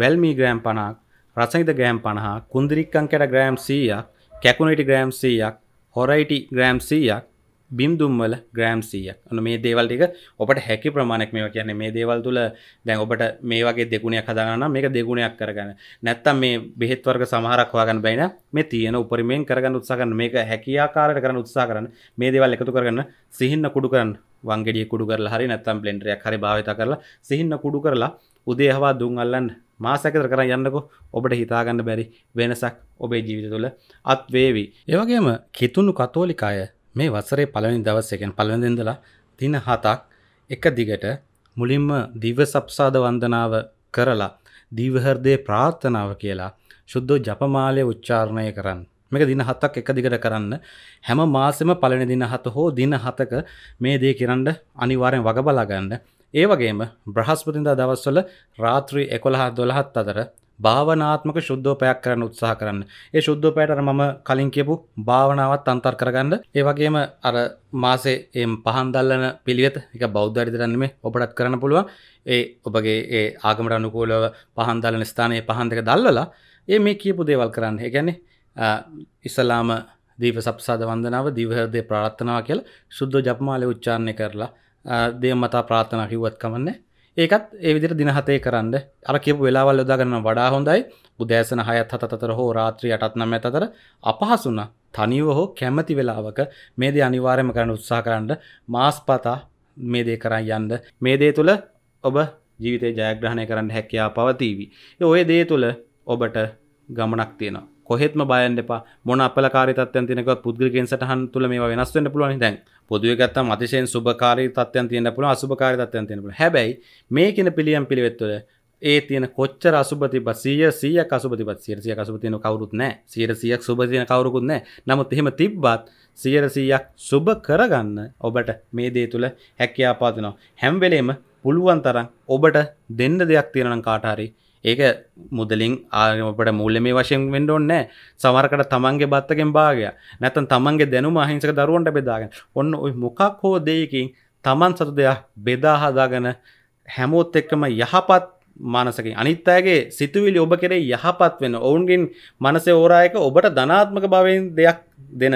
වැල්මී ග්‍රෑම් පණක් රසහිත ග්‍රෑම් පණහ කුන්දිරික්කං කැට ග්‍රෑම් සීයක් කැකුණටි ග්‍රෑම් සීයක් හොරයිටි ග්‍රෑම් සීයක් බිම්දුම්වල ග්‍රෑම් සීයක් අන මේ දේවල් ටික ඔබට හැකි ප්‍රමාණක් මේවා කියන්නේ මේ දේවල් තුළ දැන් ඔබට මේ වගේ දෙගුණයක් හදාගන්න මේක දෙගුණයක් කරගන්න නැත්තම් මේ බෙහෙත් වර්ග සමහරක් හොයාගන්න බැයින මේ තියෙන උපරිමයෙන් කරගන්න උත්සාහ කරන්න මේක හැකියාකාරයට කරන්න උත්සාහ කරන්න මේ දේවල් එකතු කරගන්න සිහින්න කුඩු කරන්න වංගෙඩිය කුඩු කරලා හරි නැත්තම් බ්ලෙන්ඩරයක් හරි භාවිත කරලා සිහින්න කුඩු කරලා උදේ හවා දුම් අල්ලන්න මාසකතර කර යන්නකො ඔබට හිතාගන්න බැරි වෙනසක් ඔබේ ජීවිත තුළ අත් වේවි. ඒවගේම කිතුුණු කතෝලිකාය මේ වසරේ පලනි දවස්සකෙන් පලඳදලා තින හතක් එක දිගට මුලින්ම දිව සප්සාද වන්දනාව කරලා දීවහර්දය ප්‍රාර්ථනාව කියලා ශුද්ධෝ ජපමාලය උච්චාරණය කරන්න. මේක දින හතක් එක දිගට කරන්න හැම මාසෙම පලන දින හත හෝ දින හතක මේ දේ කරන්න අනිවාරෙන් වගබලාගන්න ඒවගේම බ්‍රහස්පතින්දා දවස්වල රාත්‍රී එකොළහ දොළහත් අතර භාවනාත්මක ශුද්ධෝපයක් කරන්න උත්සාහ කරන්න ඒ ශුද්ධෝපයට මම කලින් කියපු භාවනාවත් අන්තර් කරගන්න ඒවගේම අර මාසේ එම් පහන්දල්ලන පිළිවෙත එක බෞද්ධරිතරන්නේ ඔබටත් කරන්න පුළුවන් ඒ ඔබගේ ඒ ආගමට අනුකූලව පහන්දලන ස්ථානයේ පහන්දක දල්වලා ඒ මේ කියපු දේවල් කරන්න ගැන්නේ ඉස්සලාම දීව සප්සාද වන්දනාව දිවහරදය ප්‍රාත්ථනාව කියල ශුද්ධ ජපමාලය උච්චාණය කරලා දේ මතා ප්‍රාථනා කිව්වත් කමන්නේ ඒකත් ඒවිදිර දිනහතේ කරන්න අර කියපු වෙලාවල් යොදාගන්න වඩා හොඳයි බුදෑසන හයත් හතතර හෝ රාත්‍රී අටත් නම් ඇතතර අපහසුන තනිව හෝ කැමති වෙලාවක මේ දේ අනිවාර්යම කරන්න උත්සා කරන්න මාස්පතා මේ දේ කරන්න යන්න මේ දේ තුළ ඔබ ජීවිතය ජයග්‍රහණය කරන්න හැකයා පවතිීවී ඔය දේ තුළ ඔබට ගමනක් තියෙනවා කොහෙත්ම බයන්න එපා මොන අපලකාරී තත්ත්වයන් තියෙනකවත් පුද්ගලිකයෙන් සටහන් තුළ මේවා වෙනස් වෙන්න පුළුවන් දැන් පොදුවේ ගත්තම අතිශයින් සුබකාරී තත්ත්වයන් තියෙන්න පුළුවන් අසුබකාරී තත්ත්වයන් තියෙන්න පුළුවන් හැබැයි මේ කියන පිළියම් පිළිවෙත් තුළ ඒ තියෙන කොච්චර අසුබ තිබ්බත් 100 100ක් අසුබ තිබ්බත් 100 100ක් අසුබ තියෙන කවුරුත් නැහැ 100 100ක් සුබ තියෙන කවුරුකුත් නැහැ නමුත් එහෙම තිබ්බත් 100 100ක් සුබ කරගන්න ඔබට මේ දේ තුළ හැකියාව පාදිනවා හැම වෙලේම පුළුවන් තරම් ඔබට දෙන්න දෙයක් තියෙනවා නම් කාට හරි ඒක මුදලින් ආනට මුල්ල මේ වශයෙන් වෙන්ඩෝන්න සමරකට තමන්ගේ බත්තකෙන් භාගය නැතන් තමන්ගේ දැනුම අහිංසක දරුවන්ට බෙදාගෙන ඔන්න ඔයි මොකක් හෝ දෙයකින් තමන් සතු දෙයක් බෙදාහදාගන හැමෝත් එක්කම යහපත් මානසක අනිත්තාගේ සිතුවිලි ඔබ කෙරේ යහපත් වෙන ඔවුන්ගෙන් මනස ඕරායක ඔබට ධනාත්මක භවෙන් දෙයක් දෙන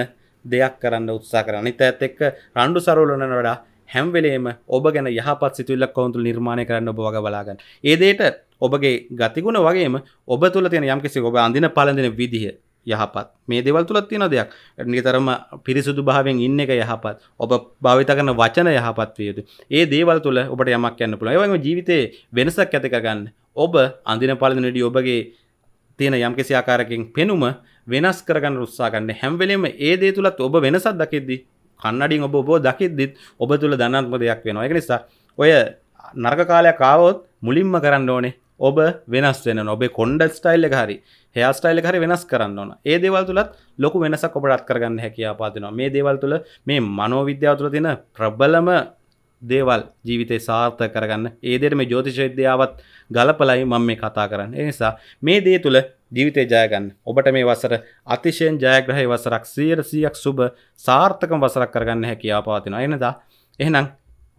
දෙයක් කරන්න උත්සා කර අනිත ඇත් එක්ක රණ්ඩු සරවලන වඩා හැම්වෙලේම ඔබ ගැන යහපත් සිතුල්ලක් කවුන්තුල් නිර්මාණය කරන්න ඔබ වග බලාගන්න ඒදේට ඔබගේ ගතිගුණ වගේම ඔබ තුළ තියෙන යම්කිසි ඔබ අඳින පළඳින විදිහ යහපත් මේ දෙවල් තුළත් තියෙන දෙයක් නිතරම පිරිසුදු භාවයෙන් ඉන්න එක යහපත් ඔබ භාවිත කරන වචන යහපත් විය යුතු. ඒ දේවල් තුළ ඔබට යමක් යන්න පුළුවන්. ඒ වගේම ජීවිතේ වෙනසක් ඇති කරගන්න ඔබ අඳින පළඳිනදී ඔබගේ තියෙන යම්කිසි ආකාරයකින් පෙනුම වෙනස් කරගන්න උත්සාහ ගන්න. හැම වෙලෙම ඒ දේ තුලත් ඔබ වෙනසක් දකිද්දී කන්නඩින් ඔබ ඔබ දකිද්දිත් ඔබ තුල ධනාත්මක දෙයක් වෙනවා. ඒක නිසා ඔය නරක කාලයක් ආවොත් මුලින්ම කරන්න ඕනේ ඔබ වෙනස් වෙන ඔබේ කොන්ඩ ස්ටයිල් හරි හයාස්ටයිල් හරි වෙනස් කරන්න ඕන ඒ දේවල් තුළත් ලොකු වෙනසක් ඔබටත් කරගන්න හැකියාපාතිනවා මේ දේවල් තුළ මේ මනෝවිද්‍යාව තුළ තින ප්‍රබලම දේවල් ජීවිතය සාර්ථ කරගන්න ඒදෙට මේ ජෝතිශවිද්‍යාවත් ගලපලයි මම මේ කතා කරන්න එනිසා මේ දේ තුළ ජීවිතය ජයගන්න ඔබට මේ වසර අතිශයෙන් ජයග්‍රහහි වසරක් සීර සියක් සුබ සාර්ථකම වසරක් කරගන්න හැකියාපාතින එනදා එහනම්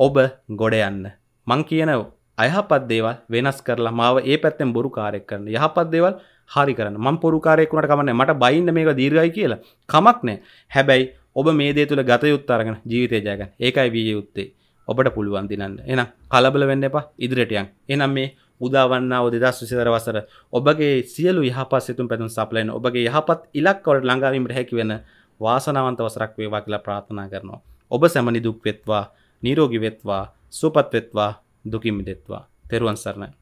ඔබ ගොඩ යන්න මං කියනව අයහපත් දේවල් වෙනස් කරලා මාව ඒ පැත්තෙන් බොරු කාරයක් කරන යහපත් දේවල් හරි කරන්න මම පොරු කාරයක් වුණාට කමක් නැහැ මට බයින්න මේක දීර්ඝයි කියලා කමක් නැහැ හැබැයි ඔබ මේ දේ තුල ගත යුත්ත අරගෙන ජීවිතය ජය ගන්න ඒකයි වීයේ යුත්තේ ඔබට පුළුවන් දිනන්න එහෙනම් කලබල වෙන්න එපා ඉදිරියට යන්න එහෙනම් මේ උදාවන්නාව දෙදස් විසිතර වසර ඔබගේ සියලු යහපත් සිතුම් පැතුම් සප්ලයින ඔබගේ යහපත් ඉලක්කවට ළඟාවීමට හැකි වෙන වාසනාවන්ත වසරක් වේවා කියලා ප්‍රාර්ථනා කරනවා. ඔබ සැමනිදුක් වෙත්වා, නිරෝගී වෙත්වා, සුවපත් වෙත්වා, දුකින් මිදෙත්වා තෙරුවන් සරණයි